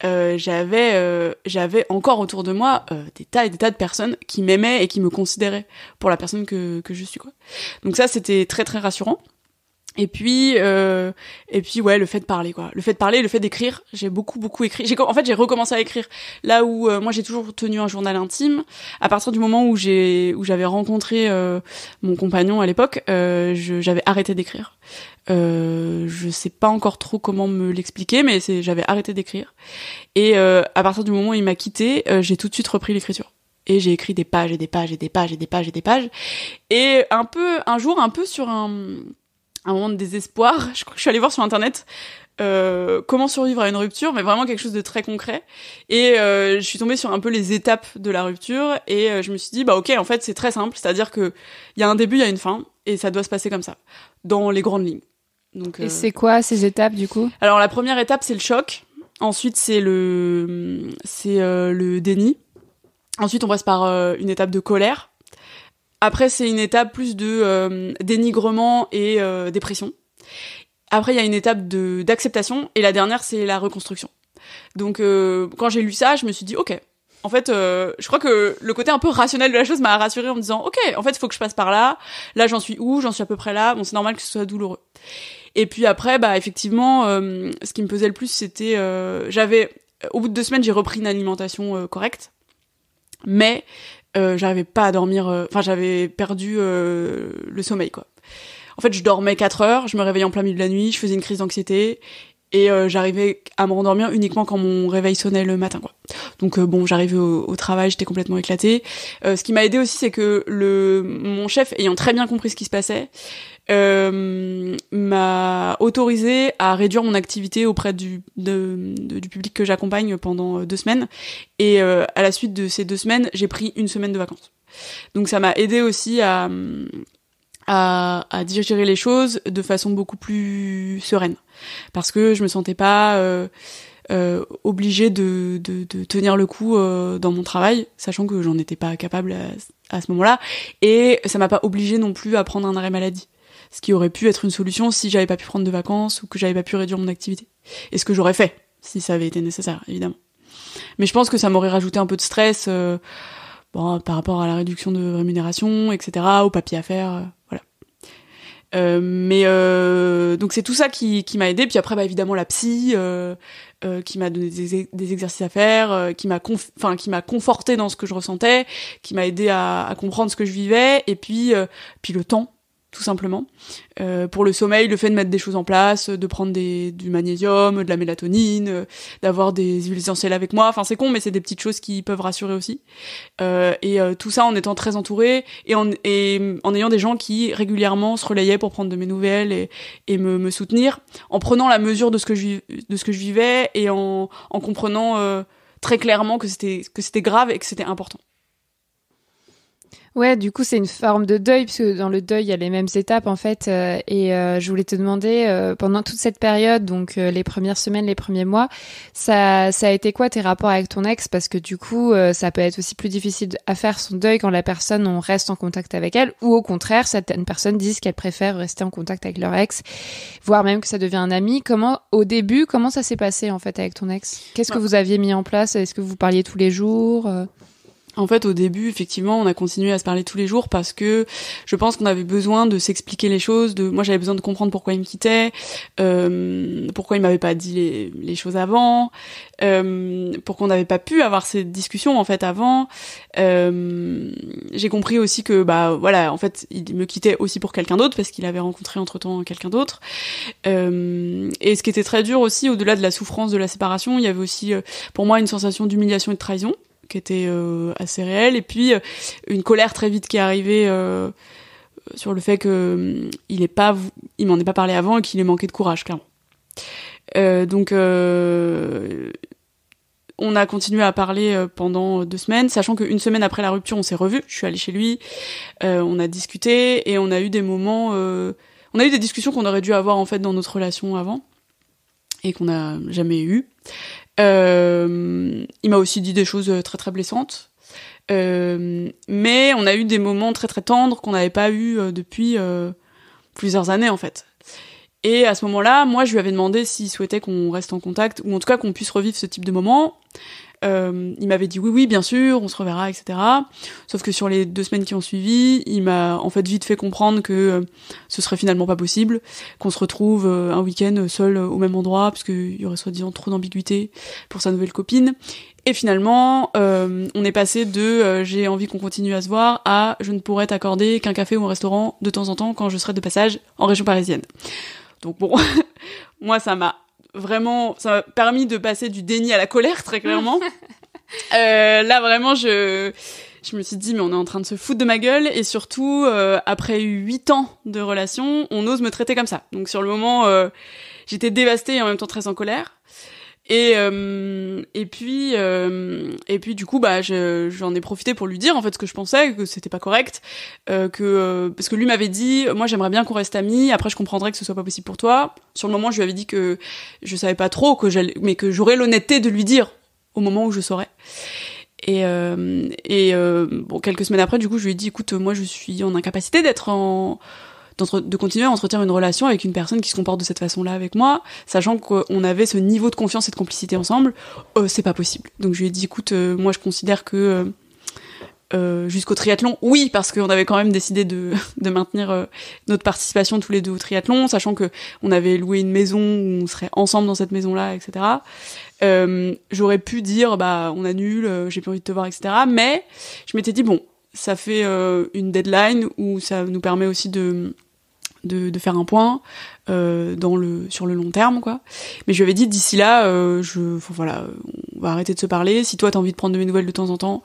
euh, j'avais euh, j'avais encore autour de moi euh, des tas et des tas de personnes qui m'aimaient et qui me considéraient pour la personne que, que je suis quoi. Donc ça c'était très très rassurant. Et puis euh, et puis ouais le fait de parler quoi, le fait de parler, le fait d'écrire, j'ai beaucoup beaucoup écrit. J'ai en fait j'ai recommencé à écrire là où moi j'ai toujours tenu un journal intime. À partir du moment où j'ai où j'avais rencontré mon compagnon à l'époque, j'avais arrêté d'écrire. Euh, je sais pas encore trop comment me l'expliquer, mais j'avais arrêté d'écrire. Et euh, à partir du moment où il m'a quitté, euh, j'ai tout de suite repris l'écriture. Et j'ai écrit des pages et des pages et des pages et des pages et des pages. Et un peu, un jour, un peu sur un, un moment de désespoir, je je suis allée voir sur internet comment survivre à une rupture, mais vraiment quelque chose de très concret. Et je suis tombée sur un peu les étapes de la rupture et je me suis dit bah ok en fait c'est très simple, c'est-à-dire que il y a un début, il y a une fin et ça doit se passer comme ça dans les grandes lignes. Et euh, c'est quoi ces étapes du coup Alors la première étape c'est le choc, ensuite c'est le c'est euh, le déni, ensuite on passe par euh, une étape de colère, après c'est une étape plus de dénigrement et dépression. Après, il y a une étape de d'acceptation et la dernière, c'est la reconstruction. Donc, quand j'ai lu ça, je me suis dit, ok. En fait, je crois que le côté un peu rationnel de la chose m'a rassurée en me disant, ok, en fait, il faut que je passe par là. Là, j'en suis où J'en suis à peu près là. Bon, c'est normal que ce soit douloureux. Et puis après, bah effectivement, euh, ce qui me pesait le plus, c'était euh, j'avais euh, au bout de deux semaines, j'ai repris une alimentation correcte, mais j'arrivais pas à dormir. Enfin, j'avais perdu le sommeil, quoi. En fait, je dormais 4 heures, je me réveillais en plein milieu de la nuit, je faisais une crise d'anxiété et j'arrivais à me rendormir uniquement quand mon réveil sonnait le matin, quoi. Donc bon, j'arrivais au, au, travail, j'étais complètement éclatée. ce qui m'a aidé aussi, c'est que le mon chef, ayant très bien compris ce qui se passait, euh, m'a autorisé à réduire mon activité auprès du, du public que j'accompagne pendant euh, deux semaines. Et euh, à la suite de ces deux semaines, j'ai pris une semaine de vacances. Donc ça m'a aidé aussi à, à, à, digérer les choses de façon beaucoup plus sereine. Parce que je me sentais pas... Euh, obligée de, de, de, tenir le coup dans mon travail, sachant que j'en étais pas capable à, à ce moment-là. Et ça m'a pas obligée non plus à prendre un arrêt maladie ce qui aurait pu être une solution si j'avais pas pu prendre de vacances ou que j'avais pas pu réduire mon activité. Et ce que j'aurais fait si ça avait été nécessaire, évidemment. Mais je pense que ça m'aurait rajouté un peu de stress euh, bon, par rapport à la réduction de rémunération, etc., au papier à faire, euh, voilà. Euh, mais donc c'est tout ça qui, qui m'a aidé. Puis après, bah, évidemment la psy, qui m'a donné des, exercices à faire, qui m'a enfin qui m'a conforté dans ce que je ressentais, qui m'a aidé à, à, comprendre ce que je vivais, et puis puis le temps tout simplement. Euh, pour le sommeil, le fait de mettre des choses en place, de prendre des, du magnésium, de la mélatonine, euh, d'avoir des huiles essentielles avec moi. Enfin, c'est con, mais c'est des petites choses qui peuvent rassurer aussi. Euh, et tout ça en étant très entouré et en, et en ayant des gens qui régulièrement se relayaient pour prendre de mes nouvelles et, et me, me soutenir, en prenant la mesure de ce que je, de ce que je vivais et en, en comprenant très clairement que c'était que c'était grave et que c'était important. Ouais, du coup, c'est une forme de deuil, puisque dans le deuil, il y a les mêmes étapes, en fait. Euh, et euh, je voulais te demander, euh, pendant toute cette période, donc les premières semaines, les premiers mois, ça, ça a été quoi tes rapports avec ton ex Parce que du coup, ça peut être aussi plus difficile à faire son deuil quand la personne, on reste en contact avec elle, ou au contraire, certaines personnes disent qu'elles préfèrent rester en contact avec leur ex, voire même que ça devient un ami. Comment, au début, comment ça s'est passé, en fait, avec ton ex Qu'est-ce que bah vous aviez mis en place Est-ce que vous parliez tous les jours en fait, au début, effectivement, on a continué à se parler tous les jours parce que je pense qu'on avait besoin de s'expliquer les choses. De moi, j'avais besoin de comprendre pourquoi il me quittait, euh, pourquoi il m'avait pas dit les, choses avant, euh, pourquoi on n'avait pas pu avoir cette discussions en fait avant. Euh, j'ai compris aussi que bah voilà, en fait, il me quittait aussi pour quelqu'un d'autre parce qu'il avait rencontré entre temps quelqu'un d'autre. Euh, et ce qui était très dur aussi, au-delà de la souffrance de la séparation, il y avait aussi pour moi une sensation d'humiliation et de trahison qui était euh, assez réelle. Et puis euh, une colère très vite qui est arrivée euh, sur le fait qu'il il est pas, il m'en est pas parlé avant et qu'il ait manqué de courage, clairement. donc, on a continué à parler pendant deux semaines, sachant qu'une semaine après la rupture, on s'est revus. Je suis allée chez lui, on a discuté et on a eu des moments, on a eu des discussions qu'on aurait dû avoir en fait dans notre relation avant et qu'on n'a jamais eu. Euh, il m'a aussi dit des choses euh, très très blessantes. Euh, mais on a eu des moments très très tendres qu'on n'avait pas eu depuis plusieurs années en fait. Et à ce moment-là, moi je lui avais demandé s'il souhaitait qu'on reste en contact ou en tout cas qu'on puisse revivre ce type de moment. Euh, il m'avait dit oui, oui, bien sûr, on se reverra, etc. Sauf que sur les deux semaines qui ont suivi, il m'a en fait vite fait comprendre que euh, ce serait finalement pas possible, qu'on se retrouve euh, un week-end seul euh, au même endroit, parce qu'il y aurait soi-disant trop d'ambiguïté pour sa nouvelle copine. Et finalement, on est passé de j'ai envie qu'on continue à se voir à je ne pourrais t'accorder qu'un café ou un restaurant de temps en temps quand je serai de passage en région parisienne. Donc bon, moi ça m'a vraiment, ça m'a permis de passer du déni à la colère très clairement. Euh, là vraiment, je je me suis dit mais on est en train de se foutre de ma gueule et surtout euh, après huit ans de relation, on ose me traiter comme ça. Donc sur le moment, euh, j'étais dévastée et en même temps très en colère. Et euh, et puis euh, et puis du coup bah j'en ai profité pour lui dire en fait ce que je pensais que c'était pas correct euh, que parce que lui m'avait dit moi j'aimerais bien qu'on reste amis après je comprendrais que ce soit pas possible pour toi sur le moment je lui avais dit que je savais pas trop que j'allais mais que j'aurais l'honnêteté de lui dire au moment où je saurais et, et bon quelques semaines après du coup je lui ai dit écoute moi je suis en incapacité d'être en de continuer à entretenir une relation avec une personne qui se comporte de cette façon-là avec moi, sachant qu'on avait ce niveau de confiance et de complicité ensemble, euh, c'est pas possible. Donc je lui ai dit, écoute, euh, moi je considère que euh, euh, jusqu'au triathlon, oui, parce qu'on avait quand même décidé de, de maintenir notre participation tous les deux au triathlon, sachant que on avait loué une maison on serait ensemble dans cette maison-là, etc. J'aurais pu dire, bah, on annule, j'ai plus envie de te voir, etc. Mais je m'étais dit, bon, ça fait euh, une deadline où ça nous permet aussi de, de, de faire un point euh, dans le, sur le long terme, quoi. Mais je lui avais dit, d'ici là, euh, je, voilà, on va arrêter de se parler. Si toi, t'as envie de prendre de mes nouvelles de temps en temps,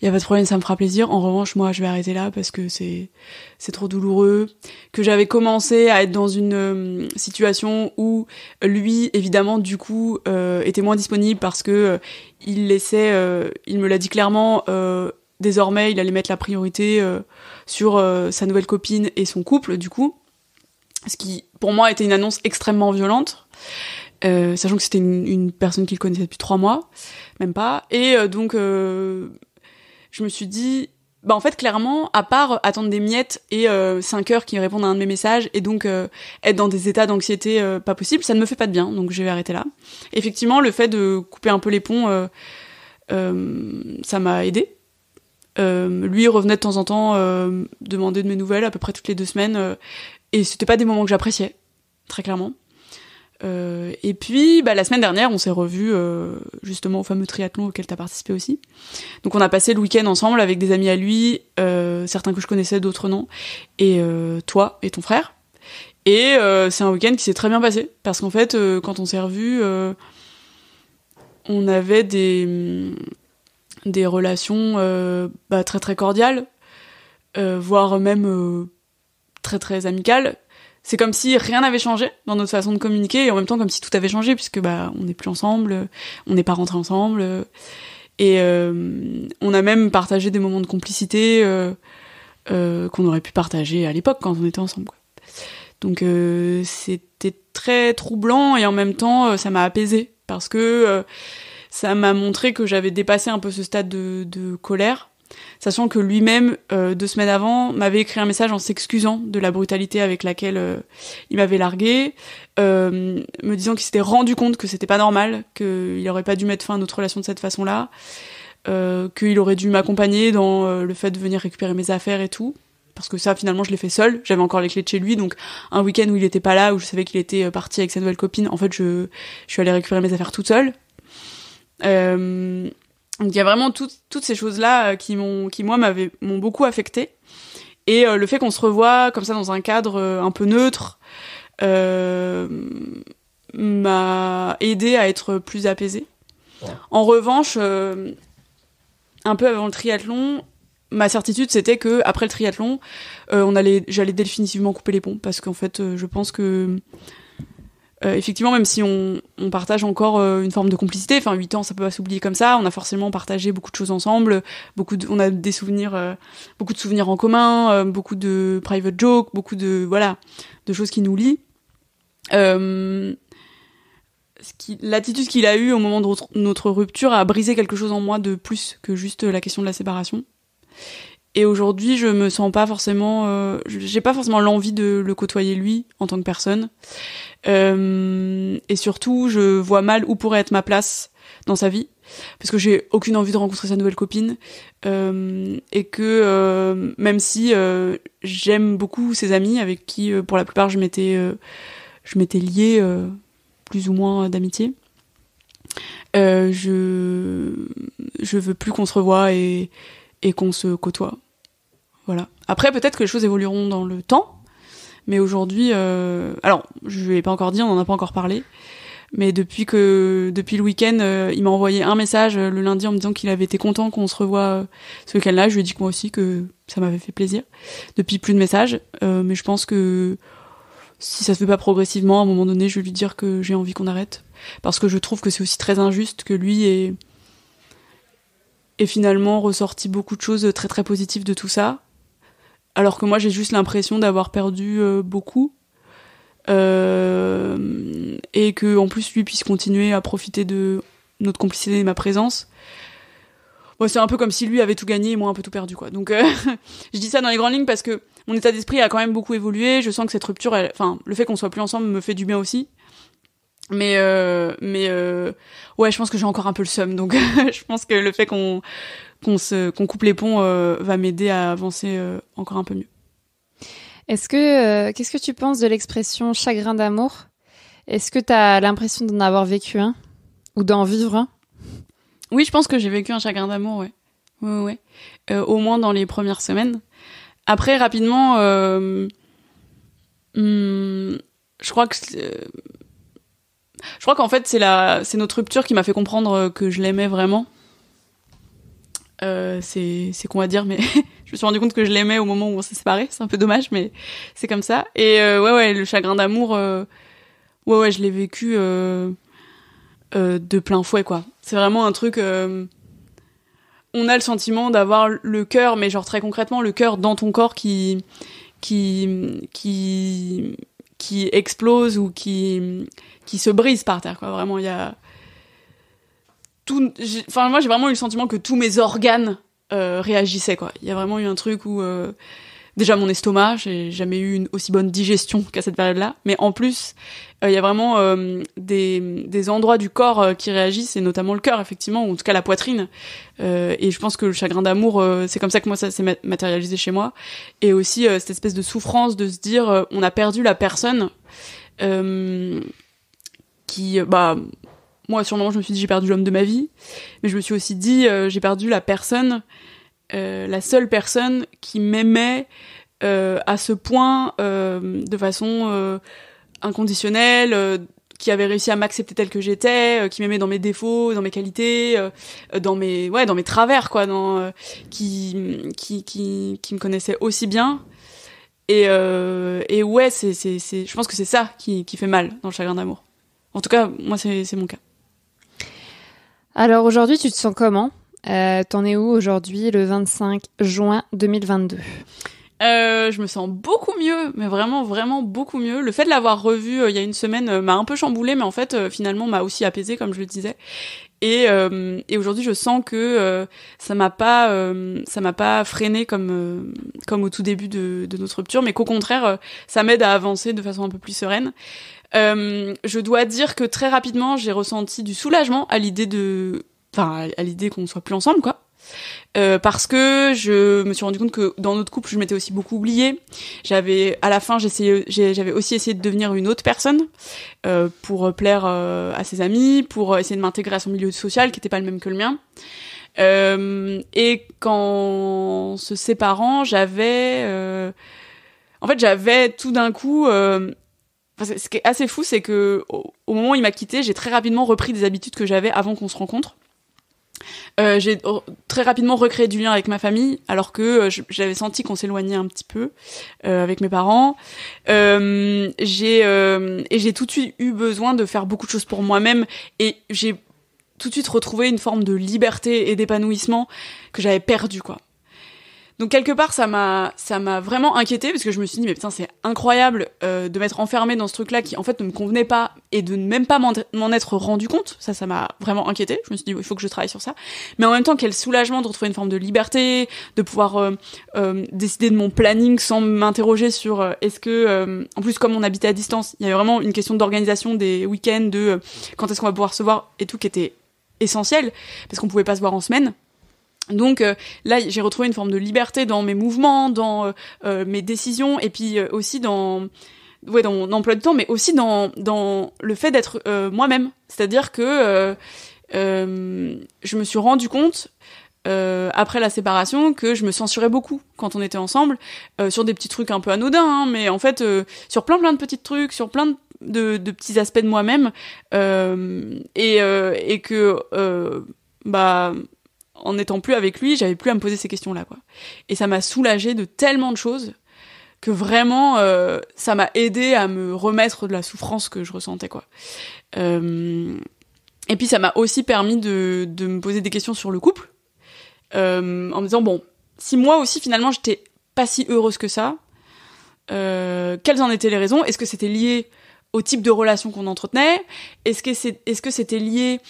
il y a pas de problème, ça me fera plaisir. En revanche, moi, je vais arrêter là parce que c'est c'est trop douloureux. Que j'avais commencé à être dans une euh, situation où lui, évidemment, du coup, euh, était moins disponible parce que il laissait, il me l'a dit clairement, désormais, il allait mettre la priorité euh, sur euh, sa nouvelle copine et son couple, du coup. Ce qui, pour moi, était une annonce extrêmement violente. Euh, sachant que c'était une, personne qu'il connaissait depuis trois mois, même pas. Et donc, je me suis dit, bah en fait, clairement, à part attendre des miettes et cinq heures qui répondent à un de mes messages, et donc être dans des états d'anxiété pas possible, ça ne me fait pas de bien, donc je vais arrêter là. Effectivement, le fait de couper un peu les ponts, ça m'a aidé euh, lui revenait de temps en temps euh, demander de mes nouvelles à peu près toutes les deux semaines euh, et c'était pas des moments que j'appréciais très clairement et puis bah, la semaine dernière on s'est revus justement au fameux triathlon auquel t'as participé aussi donc on a passé le week-end ensemble avec des amis à lui certains que je connaissais d'autres non et toi et ton frère et c'est un week-end qui s'est très bien passé parce qu'en fait quand on s'est revus on avait des des relations euh, bah, très très cordiales, euh, voire même euh, très très amicales. C'est comme si rien n'avait changé dans notre façon de communiquer et en même temps comme si tout avait changé puisque bah on n'est plus ensemble, on n'est pas rentré ensemble et on a même partagé des moments de complicité qu'on aurait pu partager à l'époque quand on était ensemble. Donc c'était très troublant et en même temps ça m'a apaisée parce que ça m'a montré que j'avais dépassé un peu ce stade de, colère, sachant que lui-même, euh, deux semaines avant, m'avait écrit un message en s'excusant de la brutalité avec laquelle euh, il m'avait largué, euh, me disant qu'il s'était rendu compte que c'était pas normal, qu'il aurait pas dû mettre fin à notre relation de cette façon-là, qu'il aurait dû m'accompagner dans le fait de venir récupérer mes affaires et tout. Parce que ça, finalement, je l'ai fait seul J'avais encore les clés de chez lui, donc un week-end où il n'était pas là, où je savais qu'il était parti avec sa nouvelle copine, en fait, je, je suis allée récupérer mes affaires toute seule euh, donc il y a vraiment toutes ces choses-là euh, qui m'ont, qui moi m'ont beaucoup affecté. Et euh, le fait qu'on se revoie comme ça dans un cadre un peu neutre m'a aidé à être plus apaisée. En revanche, un peu avant le triathlon, ma certitude c'était que après le triathlon, on allait, j'allais définitivement couper les ponts parce qu'en fait, je pense que euh, effectivement, même si on, partage encore euh, une forme de complicité, enfin 8 ans, ça peut pas s'oublier comme ça. On a forcément partagé beaucoup de choses ensemble, beaucoup, on a des souvenirs, euh, beaucoup de souvenirs en commun, beaucoup de private jokes, beaucoup de voilà, de choses qui nous lient. Qui, L'attitude qu'il a eue au moment de notre rupture a brisé quelque chose en moi de plus que juste la question de la séparation. Et aujourd'hui, je me sens pas forcément, j'ai pas forcément l'envie de le côtoyer lui en tant que personne. Euh, et surtout, je vois mal où pourrait être ma place dans sa vie, parce que j'ai aucune envie de rencontrer sa nouvelle copine, euh, et que euh, même si j'aime beaucoup ses amis, avec qui pour la plupart je m'étais je m'étais liée plus ou moins d'amitié, je je veux plus qu'on se revoie et et qu'on se côtoie. Voilà. Après, peut-être que les choses évolueront dans le temps mais aujourd'hui, euh, alors je lui ai pas encore dit, on en a pas encore parlé. Mais depuis que depuis le week-end, euh, il m'a envoyé un message euh, le lundi en me disant qu'il avait été content qu'on se revoie euh, ce week-end-là. Je lui ai dit que moi aussi que ça m'avait fait plaisir. Depuis plus de messages, mais je pense que si ça se fait pas progressivement, à un moment donné, je vais lui dire que j'ai envie qu'on arrête parce que je trouve que c'est aussi très injuste que lui ait et finalement ressorti beaucoup de choses très très positives de tout ça alors que moi j'ai juste l'impression d'avoir perdu euh, beaucoup. Euh, et que en plus lui puisse continuer à profiter de notre complicité et de ma présence. Bon, c'est un peu comme si lui avait tout gagné et moi un peu tout perdu quoi. Donc euh, je dis ça dans les grandes lignes parce que mon état d'esprit a quand même beaucoup évolué. Je sens que cette rupture, enfin le fait qu'on soit plus ensemble me fait du bien aussi mais euh, mais euh, ouais je pense que j'ai encore un peu le seum donc je pense que le fait qu'on qu'on se qu'on coupe les ponts euh, va m'aider à avancer euh, encore un peu mieux est-ce que euh, qu'est-ce que tu penses de l'expression chagrin d'amour est-ce que tu as l'impression d'en avoir vécu un ou d'en vivre un oui je pense que j'ai vécu un chagrin d'amour ouais ouais, ouais. Euh, au moins dans les premières semaines après rapidement hmm, je crois que je crois qu'en fait, c'est la, c'est notre rupture qui m'a fait comprendre euh, que je l'aimais vraiment. Euh, c'est, c'est qu'on va dire, mais je me suis rendu compte que je l'aimais au moment où on s'est séparés. C'est un peu dommage, mais c'est comme ça. Et euh, ouais, ouais, le chagrin d'amour, ouais, ouais, je l'ai vécu de plein fouet, quoi. C'est vraiment un truc. on a le sentiment d'avoir le cœur, mais genre très concrètement, le cœur dans ton corps qui, qui, qui qui explose ou qui, qui se brise par terre, quoi. Vraiment, il y a. Tout, enfin, moi, j'ai vraiment eu le sentiment que tous mes organes euh, réagissaient, quoi. Il y a vraiment eu un truc où. Euh, déjà mon estomac, j'ai jamais eu une aussi bonne digestion qu'à cette période-là, mais en plus, euh, il y a vraiment euh, des, endroits du corps euh, qui réagissent, et notamment le cœur, effectivement, ou en tout cas la poitrine. et je pense que le chagrin d'amour, c'est comme ça que moi, ça s'est matérialisé chez moi. Et aussi cette espèce de souffrance de se dire, on a perdu la personne qui, bah, moi sûrement, je me suis dit j'ai perdu l'homme de ma vie, mais je me suis aussi dit j'ai perdu la personne euh, la seule personne qui m'aimait euh, à ce point euh, de façon inconditionnelle qui avait réussi à m'accepter telle que j'étais, qui m'aimait dans mes défauts, dans mes qualités, dans mes ouais, dans mes travers quoi, qui, qui qui me connaissait aussi bien. Et et ouais, c'est c'est c'est je pense que c'est ça qui qui fait mal dans le chagrin d'amour. En tout cas, moi c'est c'est mon cas. Alors aujourd'hui, tu te sens comment euh, t'en es où aujourd'hui, le 25 juin 2022 euh, je me sens beaucoup mieux, mais vraiment, vraiment beaucoup mieux. Le fait de l'avoir revu euh, il y a une semaine m'a un peu chamboulé, mais en fait, finalement, m'a aussi apaisé, comme je le disais. Et, aujourd'hui, je sens que ça m'a pas, ça m'a pas freiné comme, comme au tout début de notre rupture, mais qu'au contraire, ça m'aide à avancer de façon un peu plus sereine. je dois dire que très rapidement, j'ai ressenti du soulagement à l'idée de à l'idée qu'on ne soit plus ensemble quoi. Euh, parce que je me suis rendu compte que dans notre couple, je m'étais aussi beaucoup oubliée. J'avais, à la fin, j'avais aussi essayé de devenir une autre personne euh, pour plaire euh, à ses amis, pour essayer de m'intégrer à son milieu social qui n'était pas le même que le mien. et qu'en se séparant, j'avais, en fait, j'avais tout d'un coup. ce qui est assez fou, c'est que au moment où il m'a quitté, j'ai très rapidement repris des habitudes que j'avais avant qu'on se rencontre. Euh, j'ai oh, très rapidement recréé du lien avec ma famille, alors que euh, j'avais senti qu'on s'éloignait un petit peu euh, avec mes parents. j'ai et j'ai tout de suite eu besoin de faire beaucoup de choses pour moi-même et j'ai tout de suite retrouvé une forme de liberté et d'épanouissement que j'avais perdu quoi. Donc quelque part, ça m'a, ça m'a vraiment inquiété parce que je me suis dit mais putain c'est incroyable euh, de m'être enfermé dans ce truc-là qui en fait ne me convenait pas et de ne même pas m'en être rendu compte. Ça, ça m'a vraiment inquiété. Je me suis dit il faut que je travaille sur ça. Mais en même temps, quel soulagement de retrouver une forme de liberté, de pouvoir euh, euh, décider de mon planning sans m'interroger sur est-ce que en plus comme on habitait à distance, il y avait vraiment une question d'organisation des week-ends, de quand est-ce qu'on va pouvoir se voir et tout qui était essentiel parce qu'on pouvait pas se voir en semaine donc euh, là, j'ai retrouvé une forme de liberté dans mes mouvements, dans euh, euh, mes décisions, et puis aussi dans ouais dans mon emploi de temps, mais aussi dans dans le fait d'être moi-même. C'est-à-dire que je me suis rendu compte après la séparation que je me censurais beaucoup quand on était ensemble sur des petits trucs un peu anodins, hein, mais en fait sur plein plein de petits trucs, sur plein de petits aspects de moi-même et, et que bah en n'étant plus avec lui, j'avais plus à me poser ces questions-là, quoi. Et ça m'a soulagé de tellement de choses que vraiment, euh, ça m'a aidé à me remettre de la souffrance que je ressentais, quoi. Euh, et puis ça m'a aussi permis de, me poser des questions sur le couple, euh, en me disant bon, si moi aussi finalement j'étais pas si heureuse que ça, quelles en étaient les raisons Est-ce que c'était lié au type de relation qu'on entretenait Est-ce que c'est est-ce que c'était lié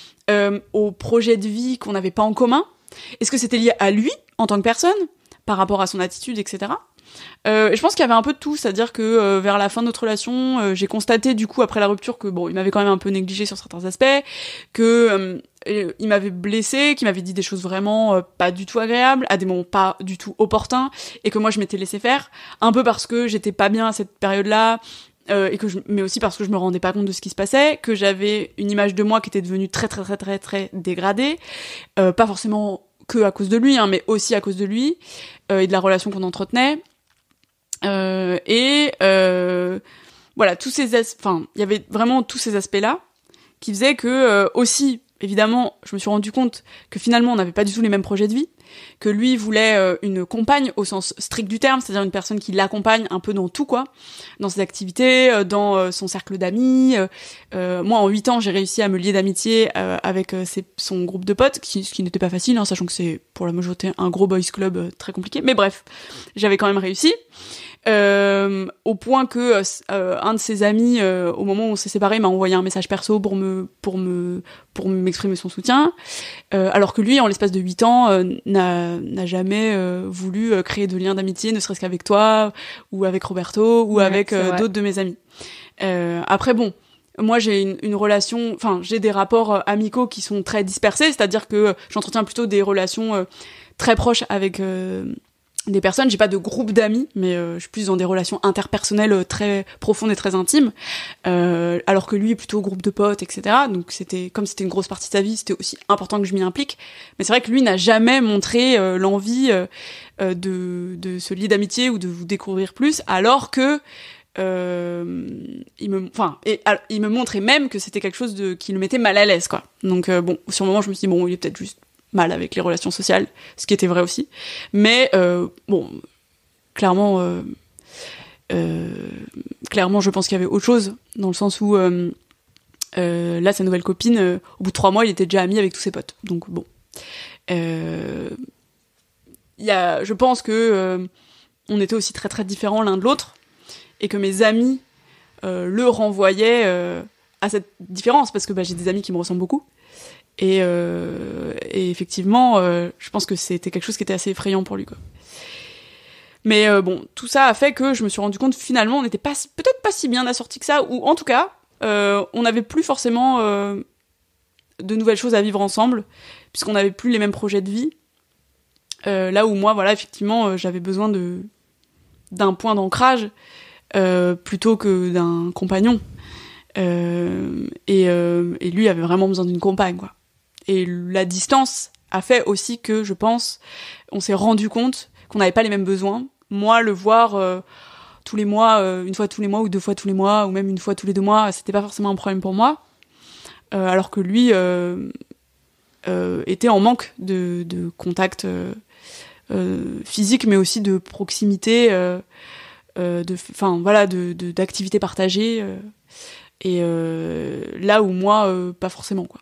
au projet de vie qu'on n'avait pas en commun est-ce que c'était lié à lui en tant que personne, par rapport à son attitude, etc. Euh, je pense qu'il y avait un peu de tout, c'est-à-dire que euh, vers la fin de notre relation, euh, j'ai constaté du coup après la rupture que bon, il m'avait quand même un peu négligé sur certains aspects, que il m'avait blessé, qu'il m'avait dit des choses vraiment pas du tout agréables, à des moments pas du tout opportuns, et que moi je m'étais laissé faire, un peu parce que j'étais pas bien à cette période-là, euh, et que mais aussi parce que je me rendais pas compte de ce qui se passait, que j'avais une image de moi qui était devenue très très très très très dégradée, euh, pas forcément que à cause de lui, hein, mais aussi à cause de lui euh, et de la relation qu'on entretenait. et voilà, tous ces enfin, il y avait vraiment tous ces aspects-là qui faisaient que aussi, évidemment, je me suis rendu compte que finalement on n'avait pas du tout les mêmes projets de vie que lui voulait euh, une compagne au sens strict du terme, c'est-à-dire une personne qui l'accompagne un peu dans tout quoi, dans ses activités, euh, dans euh, son cercle d'amis. moi, en huit ans, j'ai réussi à me lier d'amitié avec son groupe de potes, ce qui n'était pas facile, hein, sachant que c'est pour la majorité un gros boys club très compliqué. Mais bref, j'avais quand même réussi. Euh, au point que euh, euh, un de ses amis, au moment où on s'est séparés, m'a envoyé un message perso pour me pour me pour m'exprimer son soutien, alors que lui, en l'espace de 8 ans, n'a jamais voulu créer de lien d'amitié, ne serait-ce qu'avec toi ou avec Roberto ou avec d'autres de mes amis. après, bon moi j'ai une, une, relation, enfin j'ai des rapports amicaux qui sont très dispersés, c'est-à-dire que j'entretiens plutôt des relations très proches avec des personnes, j'ai pas de groupe d'amis, mais euh, je suis plus dans des relations interpersonnelles euh, très profondes et très intimes, euh, alors que lui est plutôt groupe de potes, etc. Donc c'était comme c'était une grosse partie de sa vie, c'était aussi important que je m'y implique. Mais c'est vrai que lui n'a jamais montré l'envie de, de se lier d'amitié ou de vous découvrir plus, alors que il me, enfin, il me montrait même que c'était quelque chose de qui le mettait mal à l'aise, quoi. Donc bon, sur le moment, je me suis dit bon, il est peut-être juste mal avec les relations sociales, ce qui était vrai aussi. Mais euh, bon, clairement, euh, euh, clairement, je pense qu'il y avait autre chose dans le sens où là, sa nouvelle copine, au bout de trois mois, il était déjà ami avec tous ses potes. Donc bon, y a, je pense que on était aussi très très différents l'un de l'autre et que mes amis le renvoyaient à cette différence parce que bah, j'ai des amis qui me ressemblent beaucoup et, euh, et effectivement, euh, je pense que c'était quelque chose qui était assez effrayant pour lui. Quoi. Mais euh, bon, tout ça a fait que je me suis rendu compte finalement on n'était pas peut-être pas si bien assorti que ça, ou en tout cas, euh, on n'avait plus forcément de nouvelles choses à vivre ensemble, puisqu'on n'avait plus les mêmes projets de vie. là où moi, voilà, effectivement, j'avais besoin de d'un point d'ancrage plutôt que d'un compagnon. Euh, et, euh, et, lui avait vraiment besoin d'une compagne, quoi et la distance a fait aussi que, je pense, on s'est rendu compte qu'on n'avait pas les mêmes besoins. Moi, le voir euh, tous les mois, euh, une fois tous les mois ou deux fois tous les mois, ou même une fois tous les deux mois, c'était pas forcément un problème pour moi. Euh, alors que lui était en manque de, contact physique, mais aussi de proximité, de, enfin voilà, de d'activités partagées. et là où moi, pas forcément quoi.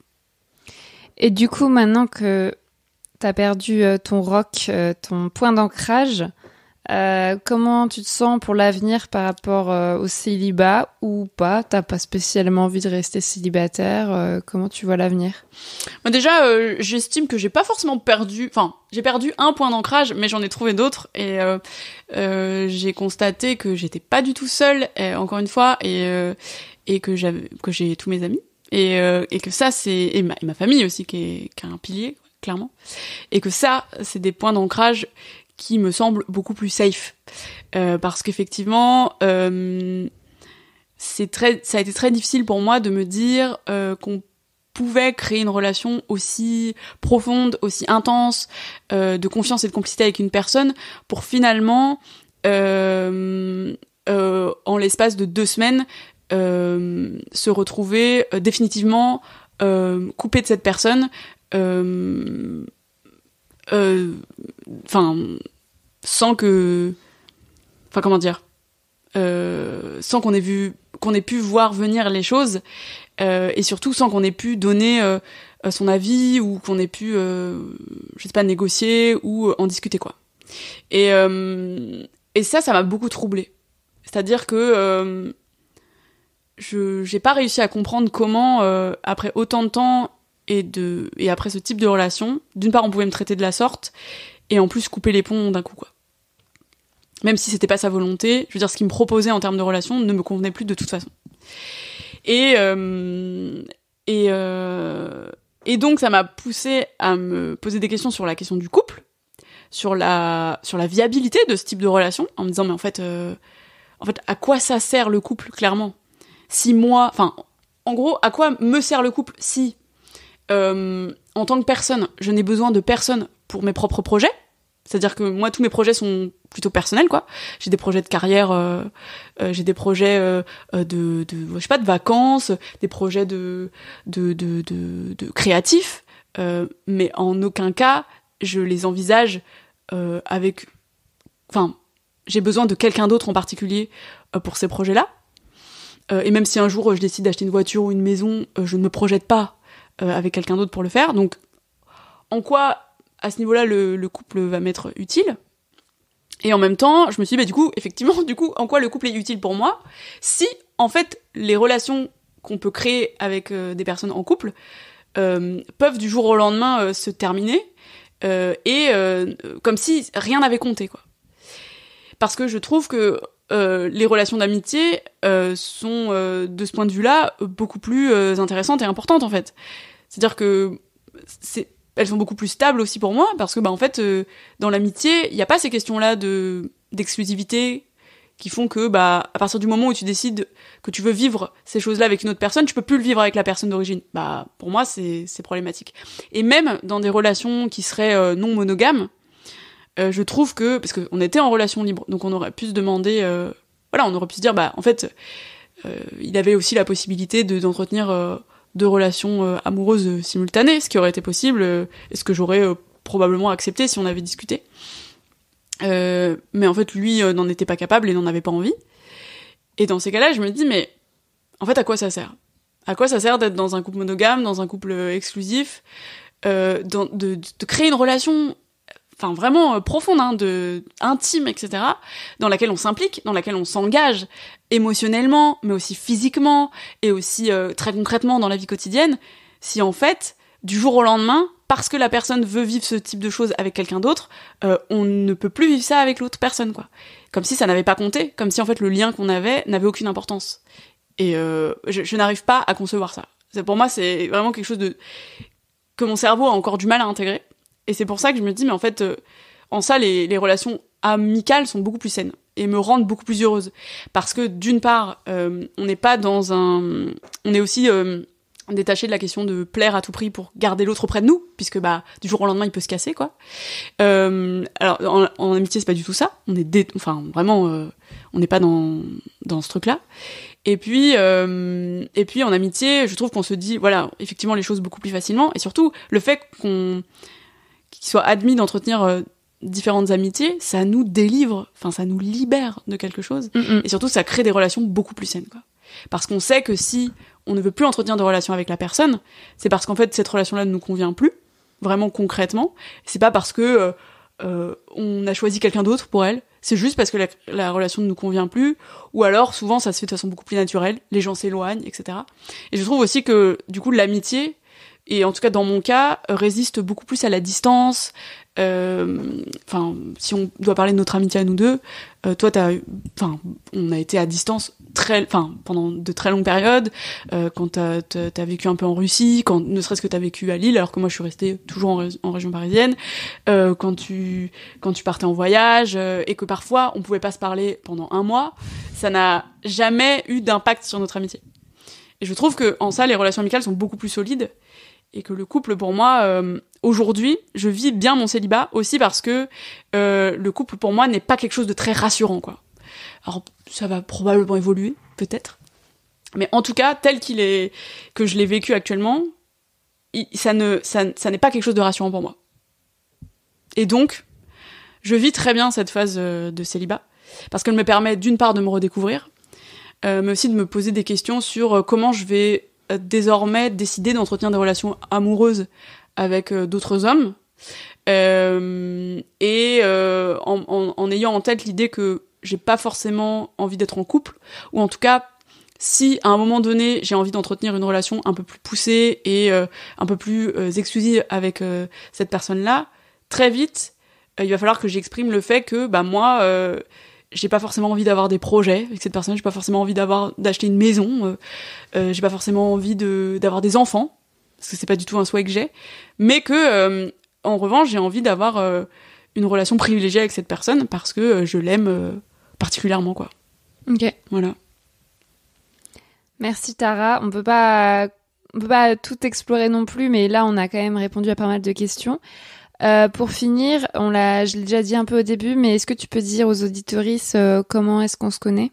Et du coup, maintenant que tu as perdu euh, ton rock, euh, ton point d'ancrage, euh, comment tu te sens pour l'avenir par rapport au célibat ou pas T'as pas spécialement envie de rester célibataire Comment tu vois l'avenir Moi déjà, j'estime que j'ai pas forcément perdu. Enfin, j'ai perdu un point d'ancrage, mais j'en ai trouvé d'autres et j'ai constaté que j'étais pas du tout seule. encore une fois et et que j'avais que j'ai tous mes amis et, euh, et que ça, c'est et ma, famille aussi qui est, a un pilier clairement, et que ça, c'est des points d'ancrage qui me semblent beaucoup plus safe, euh, parce qu'effectivement, euh, c'est très, ça a été très difficile pour moi de me dire qu'on pouvait créer une relation aussi profonde, aussi intense, de confiance et de complicité avec une personne, pour finalement en l'espace de deux semaines euh, se retrouver euh, définitivement euh, coupé de cette personne, enfin, sans que, enfin comment dire, sans qu'on ait vu, qu'on ait pu voir venir les choses, et surtout sans qu'on ait pu donner son avis ou qu'on ait pu, je sais pas, négocier ou en discuter quoi. Et, et ça, ça m'a beaucoup troublé. C'est-à-dire que je n'ai pas réussi à comprendre comment, euh, après autant de temps et, de, et après ce type de relation, d'une part, on pouvait me traiter de la sorte, et en plus couper les ponts d'un coup, quoi. Même si c'était pas sa volonté, je veux dire, ce qu'il me proposait en termes de relation ne me convenait plus de toute façon. Et, euh, et, euh, et donc, ça m'a poussé à me poser des questions sur la question du couple, sur la, sur la viabilité de ce type de relation, en me disant, mais en fait, en fait, à quoi ça sert le couple, clairement si moi, enfin, en gros, à quoi me sert le couple si, euh, en tant que personne, je n'ai besoin de personne pour mes propres projets c'est-à-dire que moi, tous mes projets sont plutôt personnels, quoi. J'ai des projets de carrière, euh, euh, j'ai des projets de, pas, de vacances, des projets de, de, de créatifs, mais en aucun cas, je les envisage avec, enfin, j'ai besoin de quelqu'un d'autre en particulier pour ces projets-là. Euh, et même si un jour euh, je décide d'acheter une voiture ou une maison, euh, je ne me projette pas avec quelqu'un d'autre pour le faire. Donc, en quoi, à ce niveau-là, le, couple va m'être utile et en même temps, je me suis dit, bah, du coup, effectivement, du coup, en quoi le couple est utile pour moi Si, en fait, les relations qu'on peut créer avec des personnes en couple peuvent du jour au lendemain se terminer, et comme si rien n'avait compté, quoi. Parce que je trouve que euh, les relations d'amitié euh, sont, euh, de ce point de vue-là, beaucoup plus intéressantes et importantes, en fait. C'est-à-dire que elles sont beaucoup plus stables aussi pour moi, parce que, bah, en fait, dans l'amitié, il n'y a pas ces questions-là de d'exclusivité qui font que, bah, à partir du moment où tu décides que tu veux vivre ces choses-là avec une autre personne, tu peux plus le vivre avec la personne d'origine. Bah, pour moi, c'est problématique. Et même dans des relations qui seraient non monogames, euh, je trouve que parce qu'on était en relation libre, donc on aurait pu se demander, euh, voilà, on aurait pu se dire, bah en fait, euh, il avait aussi la possibilité d'entretenir deux relations amoureuses simultanées, ce qui aurait été possible et ce que j'aurais probablement accepté si on avait discuté. mais en fait, lui n'en était pas capable et n'en avait pas envie. Et dans ces cas-là, je me dis, mais en fait, à quoi ça sert À quoi ça sert d'être dans un couple monogame, dans un couple exclusif, de, créer une relation enfin vraiment euh, profonde, hein, de intime, etc., dans laquelle on s'implique, dans laquelle on s'engage émotionnellement, mais aussi physiquement et aussi euh, très concrètement dans la vie quotidienne, si en fait, du jour au lendemain, parce que la personne veut vivre ce type de choses avec quelqu'un d'autre, euh, on ne peut plus vivre ça avec l'autre personne, quoi. Comme si ça n'avait pas compté, comme si en fait le lien qu'on avait n'avait aucune importance. Et je, n'arrive pas à concevoir ça. Pour moi, c'est vraiment quelque chose de que mon cerveau a encore du mal à intégrer. Et c'est pour ça que je me dis, mais en fait, euh, en ça, les, relations amicales sont beaucoup plus saines et me rendent beaucoup plus heureuse. Parce que d'une part, euh, on n'est pas dans un... On est aussi euh, détaché de la question de plaire à tout prix pour garder l'autre auprès de nous, puisque bah du jour au lendemain il peut se casser quoi. alors en, amitié c'est pas du tout ça, on est enfin vraiment on n'est pas dans ce truc là. Et puis et puis en amitié je trouve qu'on se dit voilà effectivement les choses beaucoup plus facilement et surtout le fait qu'on soit admis d'entretenir euh, différentes amitiés, ça nous délivre, enfin ça nous libère de quelque chose, mm, mm. et surtout ça crée des relations beaucoup plus saines, quoi. Parce qu'on sait que si on ne veut plus entretenir de relations avec la personne, c'est parce qu'en fait cette relation-là ne nous convient plus, vraiment concrètement. C'est pas parce que euh, euh, on a choisi quelqu'un d'autre pour elle, c'est juste parce que la, la, relation ne nous convient plus, ou alors souvent ça se fait de façon beaucoup plus naturelle, les gens s'éloignent, etc. Et je trouve aussi que du coup l'amitié, et en tout cas dans mon cas, résiste beaucoup plus à la distance. Euh, enfin, si on doit parler de notre amitié à nous deux, euh, toi, t'as, enfin, on a été à distance très, enfin, pendant de très longues périodes. Euh, quand t'as, as, vécu un peu en Russie, quand ne serait-ce que t'as vécu à Lille, alors que moi, je suis restée toujours en, en région parisienne. quand tu, quand tu partais en voyage et que parfois on pouvait pas se parler pendant un mois, ça n'a jamais eu d'impact sur notre amitié. Et je trouve que en ça, les relations amicales sont beaucoup plus solides et que le couple pour moi euh, aujourd'hui je vis bien mon célibat aussi parce que euh, le couple pour moi n'est pas quelque chose de très rassurant quoi alors ça va probablement évoluer peut-être mais en tout cas tel qu'il est que je l'ai vécu actuellement ça ne ça, n'est pas quelque chose de rassurant pour moi et donc je vis très bien cette phase euh, de célibat parce qu'elle me permet d'une part de me redécouvrir mais aussi de me poser des questions sur comment je vais euh, désormais décider d'entretenir des relations amoureuses avec euh, d'autres hommes. Euh, et en, ayant en tête l'idée que j'ai pas forcément envie d'être en couple, ou en tout cas si à un moment donné j'ai envie d'entretenir une relation un peu plus poussée et un peu plus exclusive avec cette personne-là, très vite, il va falloir que j'exprime le fait que bah moi j'ai pas forcément envie d'avoir des projets avec cette personne, j'ai pas forcément envie d'avoir d'acheter une maison, euh, euh, j'ai pas forcément envie de d'avoir des enfants parce que c'est pas du tout un souhait que j'ai, mais que euh, en revanche, j'ai envie d'avoir une relation privilégiée avec cette personne parce que je l'aime particulièrement quoi. OK. Voilà. Merci Tara, on peut pas on peut pas tout explorer non plus mais là on a quand même répondu à pas mal de questions. Euh, pour finir, on l'a, je l'ai déjà dit un peu au début, mais est-ce que tu peux dire aux auditoristes euh, comment est-ce qu'on se connaît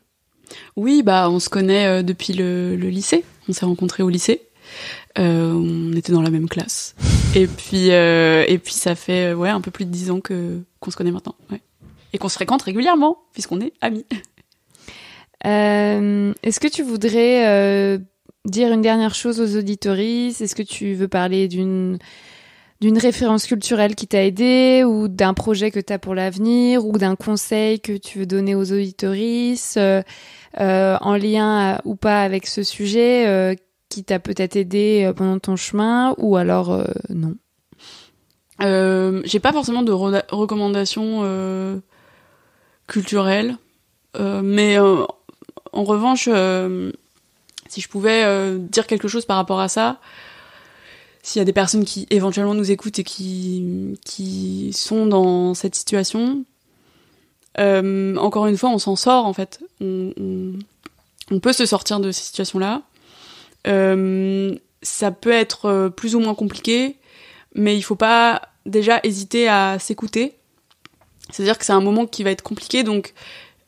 Oui, bah on se connaît euh, depuis le, lycée. On s'est rencontrés au lycée. on était dans la même classe. Et puis et puis ça fait ouais un peu plus de dix ans que qu'on se connaît maintenant. Et qu'on se fréquente régulièrement puisqu'on est amis. est-ce que tu voudrais dire une dernière chose aux auditorices Est-ce que tu veux parler d'une d'une référence culturelle qui t'a aidé ou d'un projet que tu as pour l'avenir ou d'un conseil que tu veux donner aux auditorices euh, euh, en lien ou pas avec ce sujet euh, qui t'a peut-être aidé pendant ton chemin ou alors non J'ai pas forcément de recommandations culturelles, mais en revanche, si je pouvais dire quelque chose par rapport à ça, s'il y a des personnes qui éventuellement nous écoutent et qui, qui sont dans cette situation, euh, encore une fois, on s'en sort en fait. On, peut se sortir de ces situations-là. Euh, ça peut être euh, plus ou moins compliqué, mais il faut pas déjà hésiter à s'écouter. C'est-à-dire que c'est un moment qui va être compliqué, donc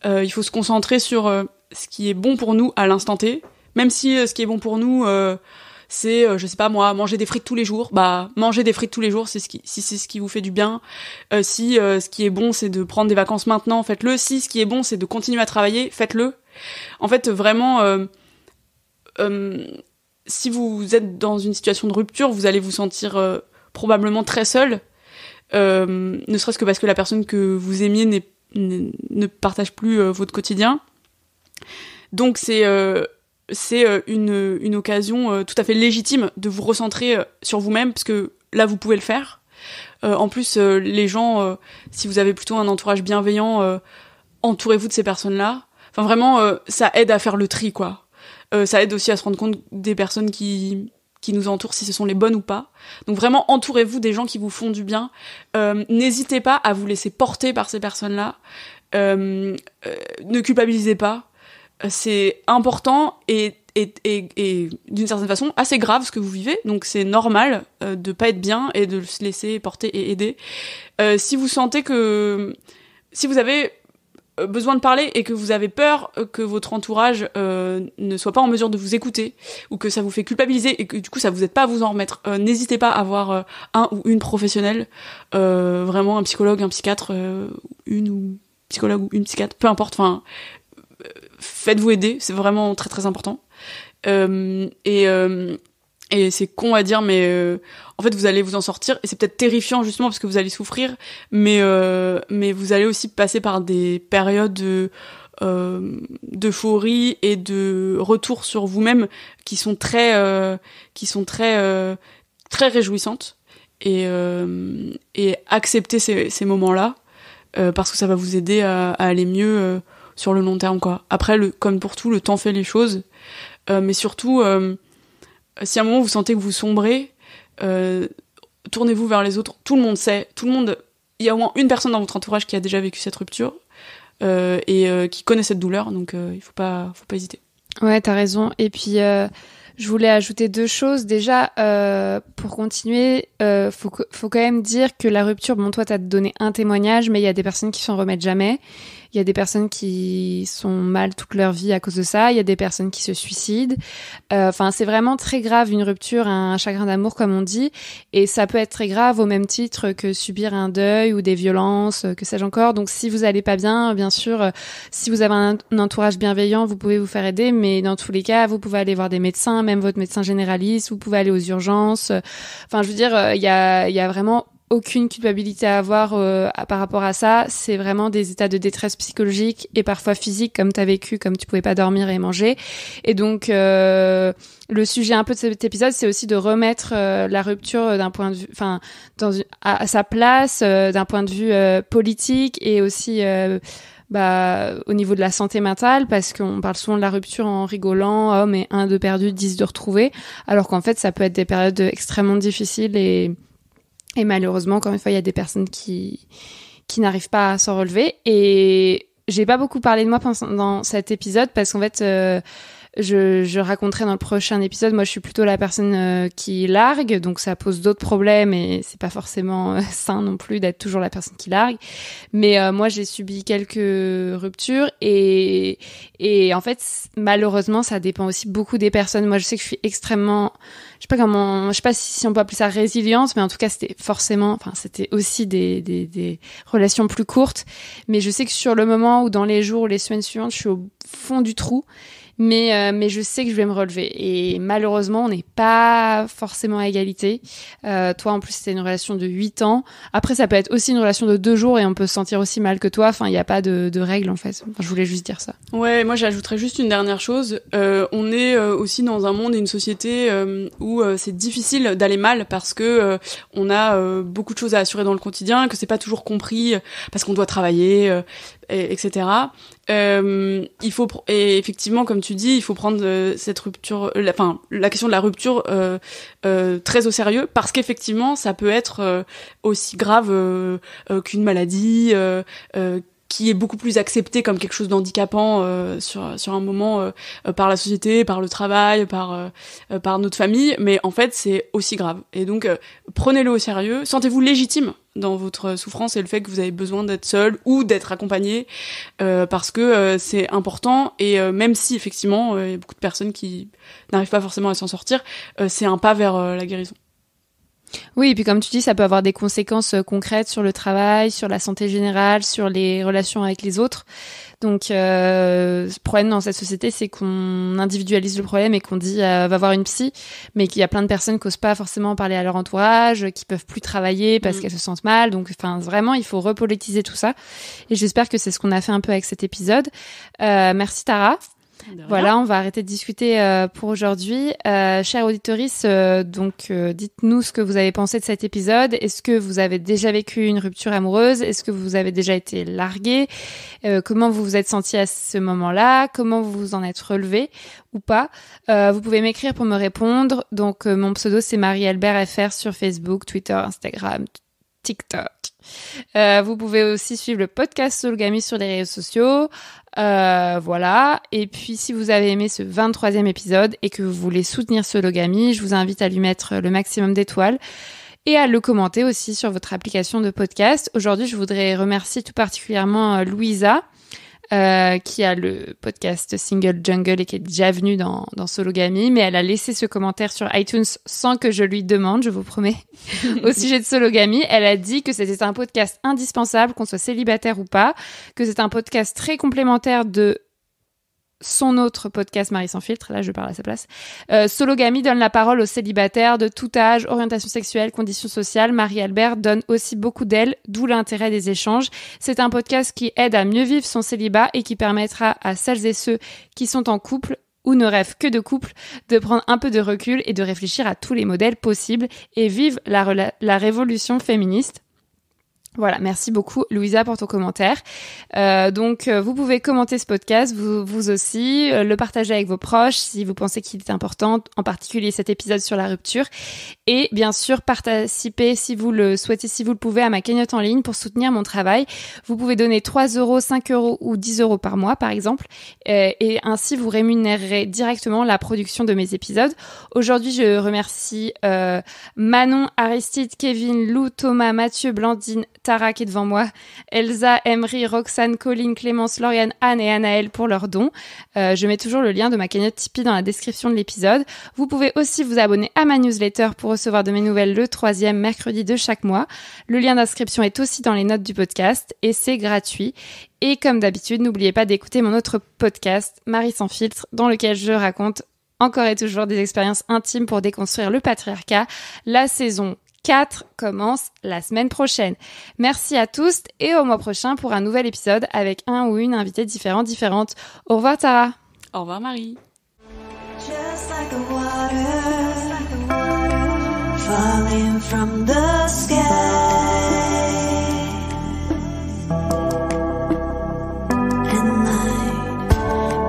il faut se concentrer sur ce qui est bon pour nous à l'instant T, même si ce qui est bon pour nous c'est, euh, je sais pas moi, manger des frites tous les jours. Bah, manger des frites tous les jours, c'est ce si c'est ce qui vous fait du bien. Euh, si euh, ce qui est bon, c'est de prendre des vacances maintenant, faites-le. Si ce qui est bon, c'est de continuer à travailler, faites-le. En fait, vraiment, si vous êtes dans une situation de rupture, vous allez vous sentir probablement très seul. ne serait-ce que parce que la personne que vous aimiez ne partage plus votre quotidien. Donc c'est c'est euh, une, occasion euh, tout à fait légitime de vous recentrer euh, sur vous-même, parce que là, vous pouvez le faire. en plus, les gens, si vous avez plutôt un entourage bienveillant, entourez-vous de ces personnes-là. Enfin, vraiment, ça aide à faire le tri, quoi. ça aide aussi à se rendre compte des personnes qui, qui nous entourent, si ce sont les bonnes ou pas. Donc vraiment, entourez-vous des gens qui vous font du bien. N'hésitez pas à vous laisser porter par ces personnes-là. ne culpabilisez pas c'est important et, et, d'une certaine façon assez grave ce que vous vivez, donc c'est normal euh, de pas être bien et de se laisser porter et aider. Euh, si vous sentez que si vous avez euh, besoin de parler et que vous avez peur que votre entourage ne soit pas en mesure de vous écouter ou que ça vous fait culpabiliser et que du coup ça vous aide pas à vous en remettre, n'hésitez pas à avoir un ou une professionnelle, vraiment un psychologue, un psychiatre, une ou psychologue ou une psychiatre, peu importe, enfin faites-vous aider, c'est vraiment très très important. Euh, euh, et c'est con à dire, mais euh, en fait vous allez vous en sortir. Et c'est peut-être terrifiant justement parce que vous allez souffrir, mais vous allez aussi passer par des périodes de d'euphorie et de retour sur vous-même qui sont très qui sont très très réjouissantes et et accepter ces, moments là parce que ça va vous aider à aller mieux sur le long terme quoi. Après le, comme pour tout, le temps fait les choses, euh, mais surtout euh, si à un moment vous sentez que vous sombrez, euh, tournez-vous vers les autres. Tout le monde sait, tout le monde, il y a au moins une personne dans votre entourage qui a déjà vécu cette rupture et qui connaît cette douleur, donc il faut pas, faut pas hésiter. Ouais, t'as raison. Et puis je voulais ajouter deux choses. Déjà, pour continuer, euh, faut, quand même dire que la rupture, bon, toi, t'as donné un témoignage, mais il y a des personnes qui s'en remettent jamais. Il y a des personnes qui sont mal toute leur vie à cause de ça. Il y a des personnes qui se suicident. Euh, enfin, c'est vraiment très grave une rupture, un chagrin d'amour, comme on dit. Et ça peut être très grave au même titre que subir un deuil ou des violences, euh, que sais-je encore. Donc, si vous allez pas bien, bien sûr, euh, si vous avez un, entourage bienveillant, vous pouvez vous faire aider. Mais dans tous les cas, vous pouvez aller voir des médecins, même votre médecin généraliste. Vous pouvez aller aux urgences. Enfin, je veux dire, il y a, y a vraiment aucune culpabilité à avoir euh, par rapport à ça. C'est vraiment des états de détresse psychologique et parfois physique, comme tu as vécu, comme tu pouvais pas dormir et manger. Et donc, euh, le sujet un peu de cet épisode, c'est aussi de remettre euh, la rupture d'un point de vue, enfin, à, sa place, d'un point de vue politique et aussi bah, au niveau de la santé mentale, parce qu'on parle souvent de la rupture en rigolant, homme et un de perdu, dix de retrouvé, alors qu'en fait, ça peut être des périodes extrêmement difficiles et et malheureusement, encore une fois, il y a des personnes qui, qui n'arrivent pas à s'en relever. Et j'ai pas beaucoup parlé de moi dans cet épisode parce qu'en fait, euh, je, je, raconterai dans le prochain épisode. Moi, je suis plutôt la personne euh, qui largue, donc ça pose d'autres problèmes et c'est pas forcément euh, sain non plus d'être toujours la personne qui largue. Mais moi, j'ai subi quelques ruptures et et en fait, malheureusement, ça dépend aussi beaucoup des personnes. Moi, je sais que je suis extrêmement je sais pas comment, je sais pas si, on peut appeler ça résilience, mais en tout cas c'était forcément, enfin c'était aussi des, des, des, relations plus courtes. Mais je sais que sur le moment ou dans les jours ou les semaines suivantes, je suis au fond du trou mais, euh, mais je sais que je vais me relever. Et malheureusement, on n'est pas forcément à égalité. Euh, toi, en plus, c'était une relation de 8 ans. Après, ça peut être aussi une relation de 2 jours et on peut se sentir aussi mal que toi. Enfin, il n'y a pas de, de règles, en fait. je voulais juste dire ça. Ouais, moi, j'ajouterais juste une dernière chose. Euh, on est aussi dans un monde et une société où c'est difficile d'aller mal parce que on a beaucoup de choses à assurer dans le quotidien, que c'est pas toujours compris parce qu'on doit travailler, etc. Euh, il faut et effectivement, comme tu dis, il faut prendre euh, cette rupture, euh, la, enfin la question de la rupture euh, très au sérieux parce qu'effectivement, ça peut être aussi grave qu'une maladie, qui est beaucoup plus accepté comme quelque chose d'handicapant euh, sur sur un moment euh, euh, par la société, par le travail, par par notre famille, mais en fait c'est aussi grave. Et donc prenez-le au sérieux, sentez-vous légitime dans votre souffrance et le fait que vous avez besoin d'être seul ou d'être accompagné parce que c'est important et même si effectivement il y a beaucoup de personnes qui n'arrivent pas forcément à s'en sortir, c'est un pas vers la guérison. Oui, et puis comme tu dis, ça peut avoir des conséquences euh, concrètes sur le travail, sur la santé générale, sur les relations avec les autres. Donc, euh, le problème dans cette société, c'est qu'on individualise le problème et qu'on dit euh, va voir une psy, mais qu'il y a plein de personnes qui n'osent pas forcément parler à leur entourage, euh, qui peuvent plus travailler parce mm. qu'elles se sentent mal. Donc, enfin, vraiment, il faut repolitiser tout ça. Et j'espère que c'est ce qu'on a fait un peu avec cet épisode. merci Tara. Voilà, on va arrêter de discuter euh, pour aujourd'hui. Euh, chers euh, donc euh, dites-nous ce que vous avez pensé de cet épisode. Est-ce que vous avez déjà vécu une rupture amoureuse Est-ce que vous avez déjà été largué Comment vous vous êtes senti à ce moment-là Comment vous vous en êtes relevé ou pas Vous pouvez m'écrire pour me répondre. Donc mon pseudo c'est Marie-Albert FR sur Facebook, Twitter, Instagram, TikTok. Euh, vous pouvez aussi suivre le podcast Solgami sur les réseaux sociaux, euh, voilà. Et puis, si vous avez aimé ce 23e épisode et que vous voulez soutenir ce Logami je vous invite à lui mettre le maximum d'étoiles et à le commenter aussi sur votre application de podcast. Aujourd'hui, je voudrais remercier tout particulièrement euh, Louisa euh, qui a le podcast Single Jungle et qui est déjà venue dans, dans Sologamy, mais elle a laissé ce commentaire sur iTunes sans que je lui demande, je vous promets, au sujet de Sologamy. Elle a dit que c'était un podcast indispensable, qu'on soit célibataire ou pas, que c'est un podcast très complémentaire de son autre podcast Marie sans filtre, là je parle à sa place, euh, Sologamy donne la parole aux célibataires de tout âge, orientation sexuelle, conditions sociales. Marie-Albert donne aussi beaucoup d'elle, d'où l'intérêt des échanges. C'est un podcast qui aide à mieux vivre son célibat et qui permettra à celles et ceux qui sont en couple ou ne rêvent que de couple, de prendre un peu de recul et de réfléchir à tous les modèles possibles et vivre la révolution féministe. Voilà, merci beaucoup Louisa pour ton commentaire. Euh, donc euh, vous pouvez commenter ce podcast, vous, vous aussi, euh, le partager avec vos proches si vous pensez qu'il est important, en particulier cet épisode sur la rupture. Et bien sûr, participer si vous le souhaitez, si vous le pouvez, à ma cagnotte en ligne pour soutenir mon travail. Vous pouvez donner 3 euros, 5 euros ou 10 euros par mois par exemple. Euh, et ainsi vous rémunérerez directement la production de mes épisodes. Aujourd'hui, je remercie Manon, Aristide, Kevin, Lou, Thomas, Mathieu, Blandine, Tara qui est devant moi, Elsa, Emery, Roxane, Colline, Clémence, Lauriane, Anne et Anaël pour leurs dons. Euh, je mets toujours le lien de ma cagnotte Tipeee dans la description de l'épisode. Vous pouvez aussi vous abonner à ma newsletter pour recevoir de mes nouvelles le troisième mercredi de chaque mois. Le lien d'inscription est aussi dans les notes du podcast et c'est gratuit. Et comme d'habitude, n'oubliez pas d'écouter mon autre podcast, Marie sans filtre, dans lequel je raconte encore et toujours des expériences intimes pour déconstruire le patriarcat. La saison 4 commence la semaine prochaine. Merci à tous et au mois prochain pour un nouvel épisode avec un ou une invitée différente différente. Au revoir Tara. Au revoir Marie.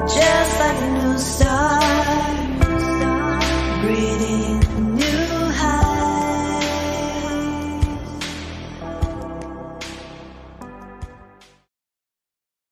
Just like a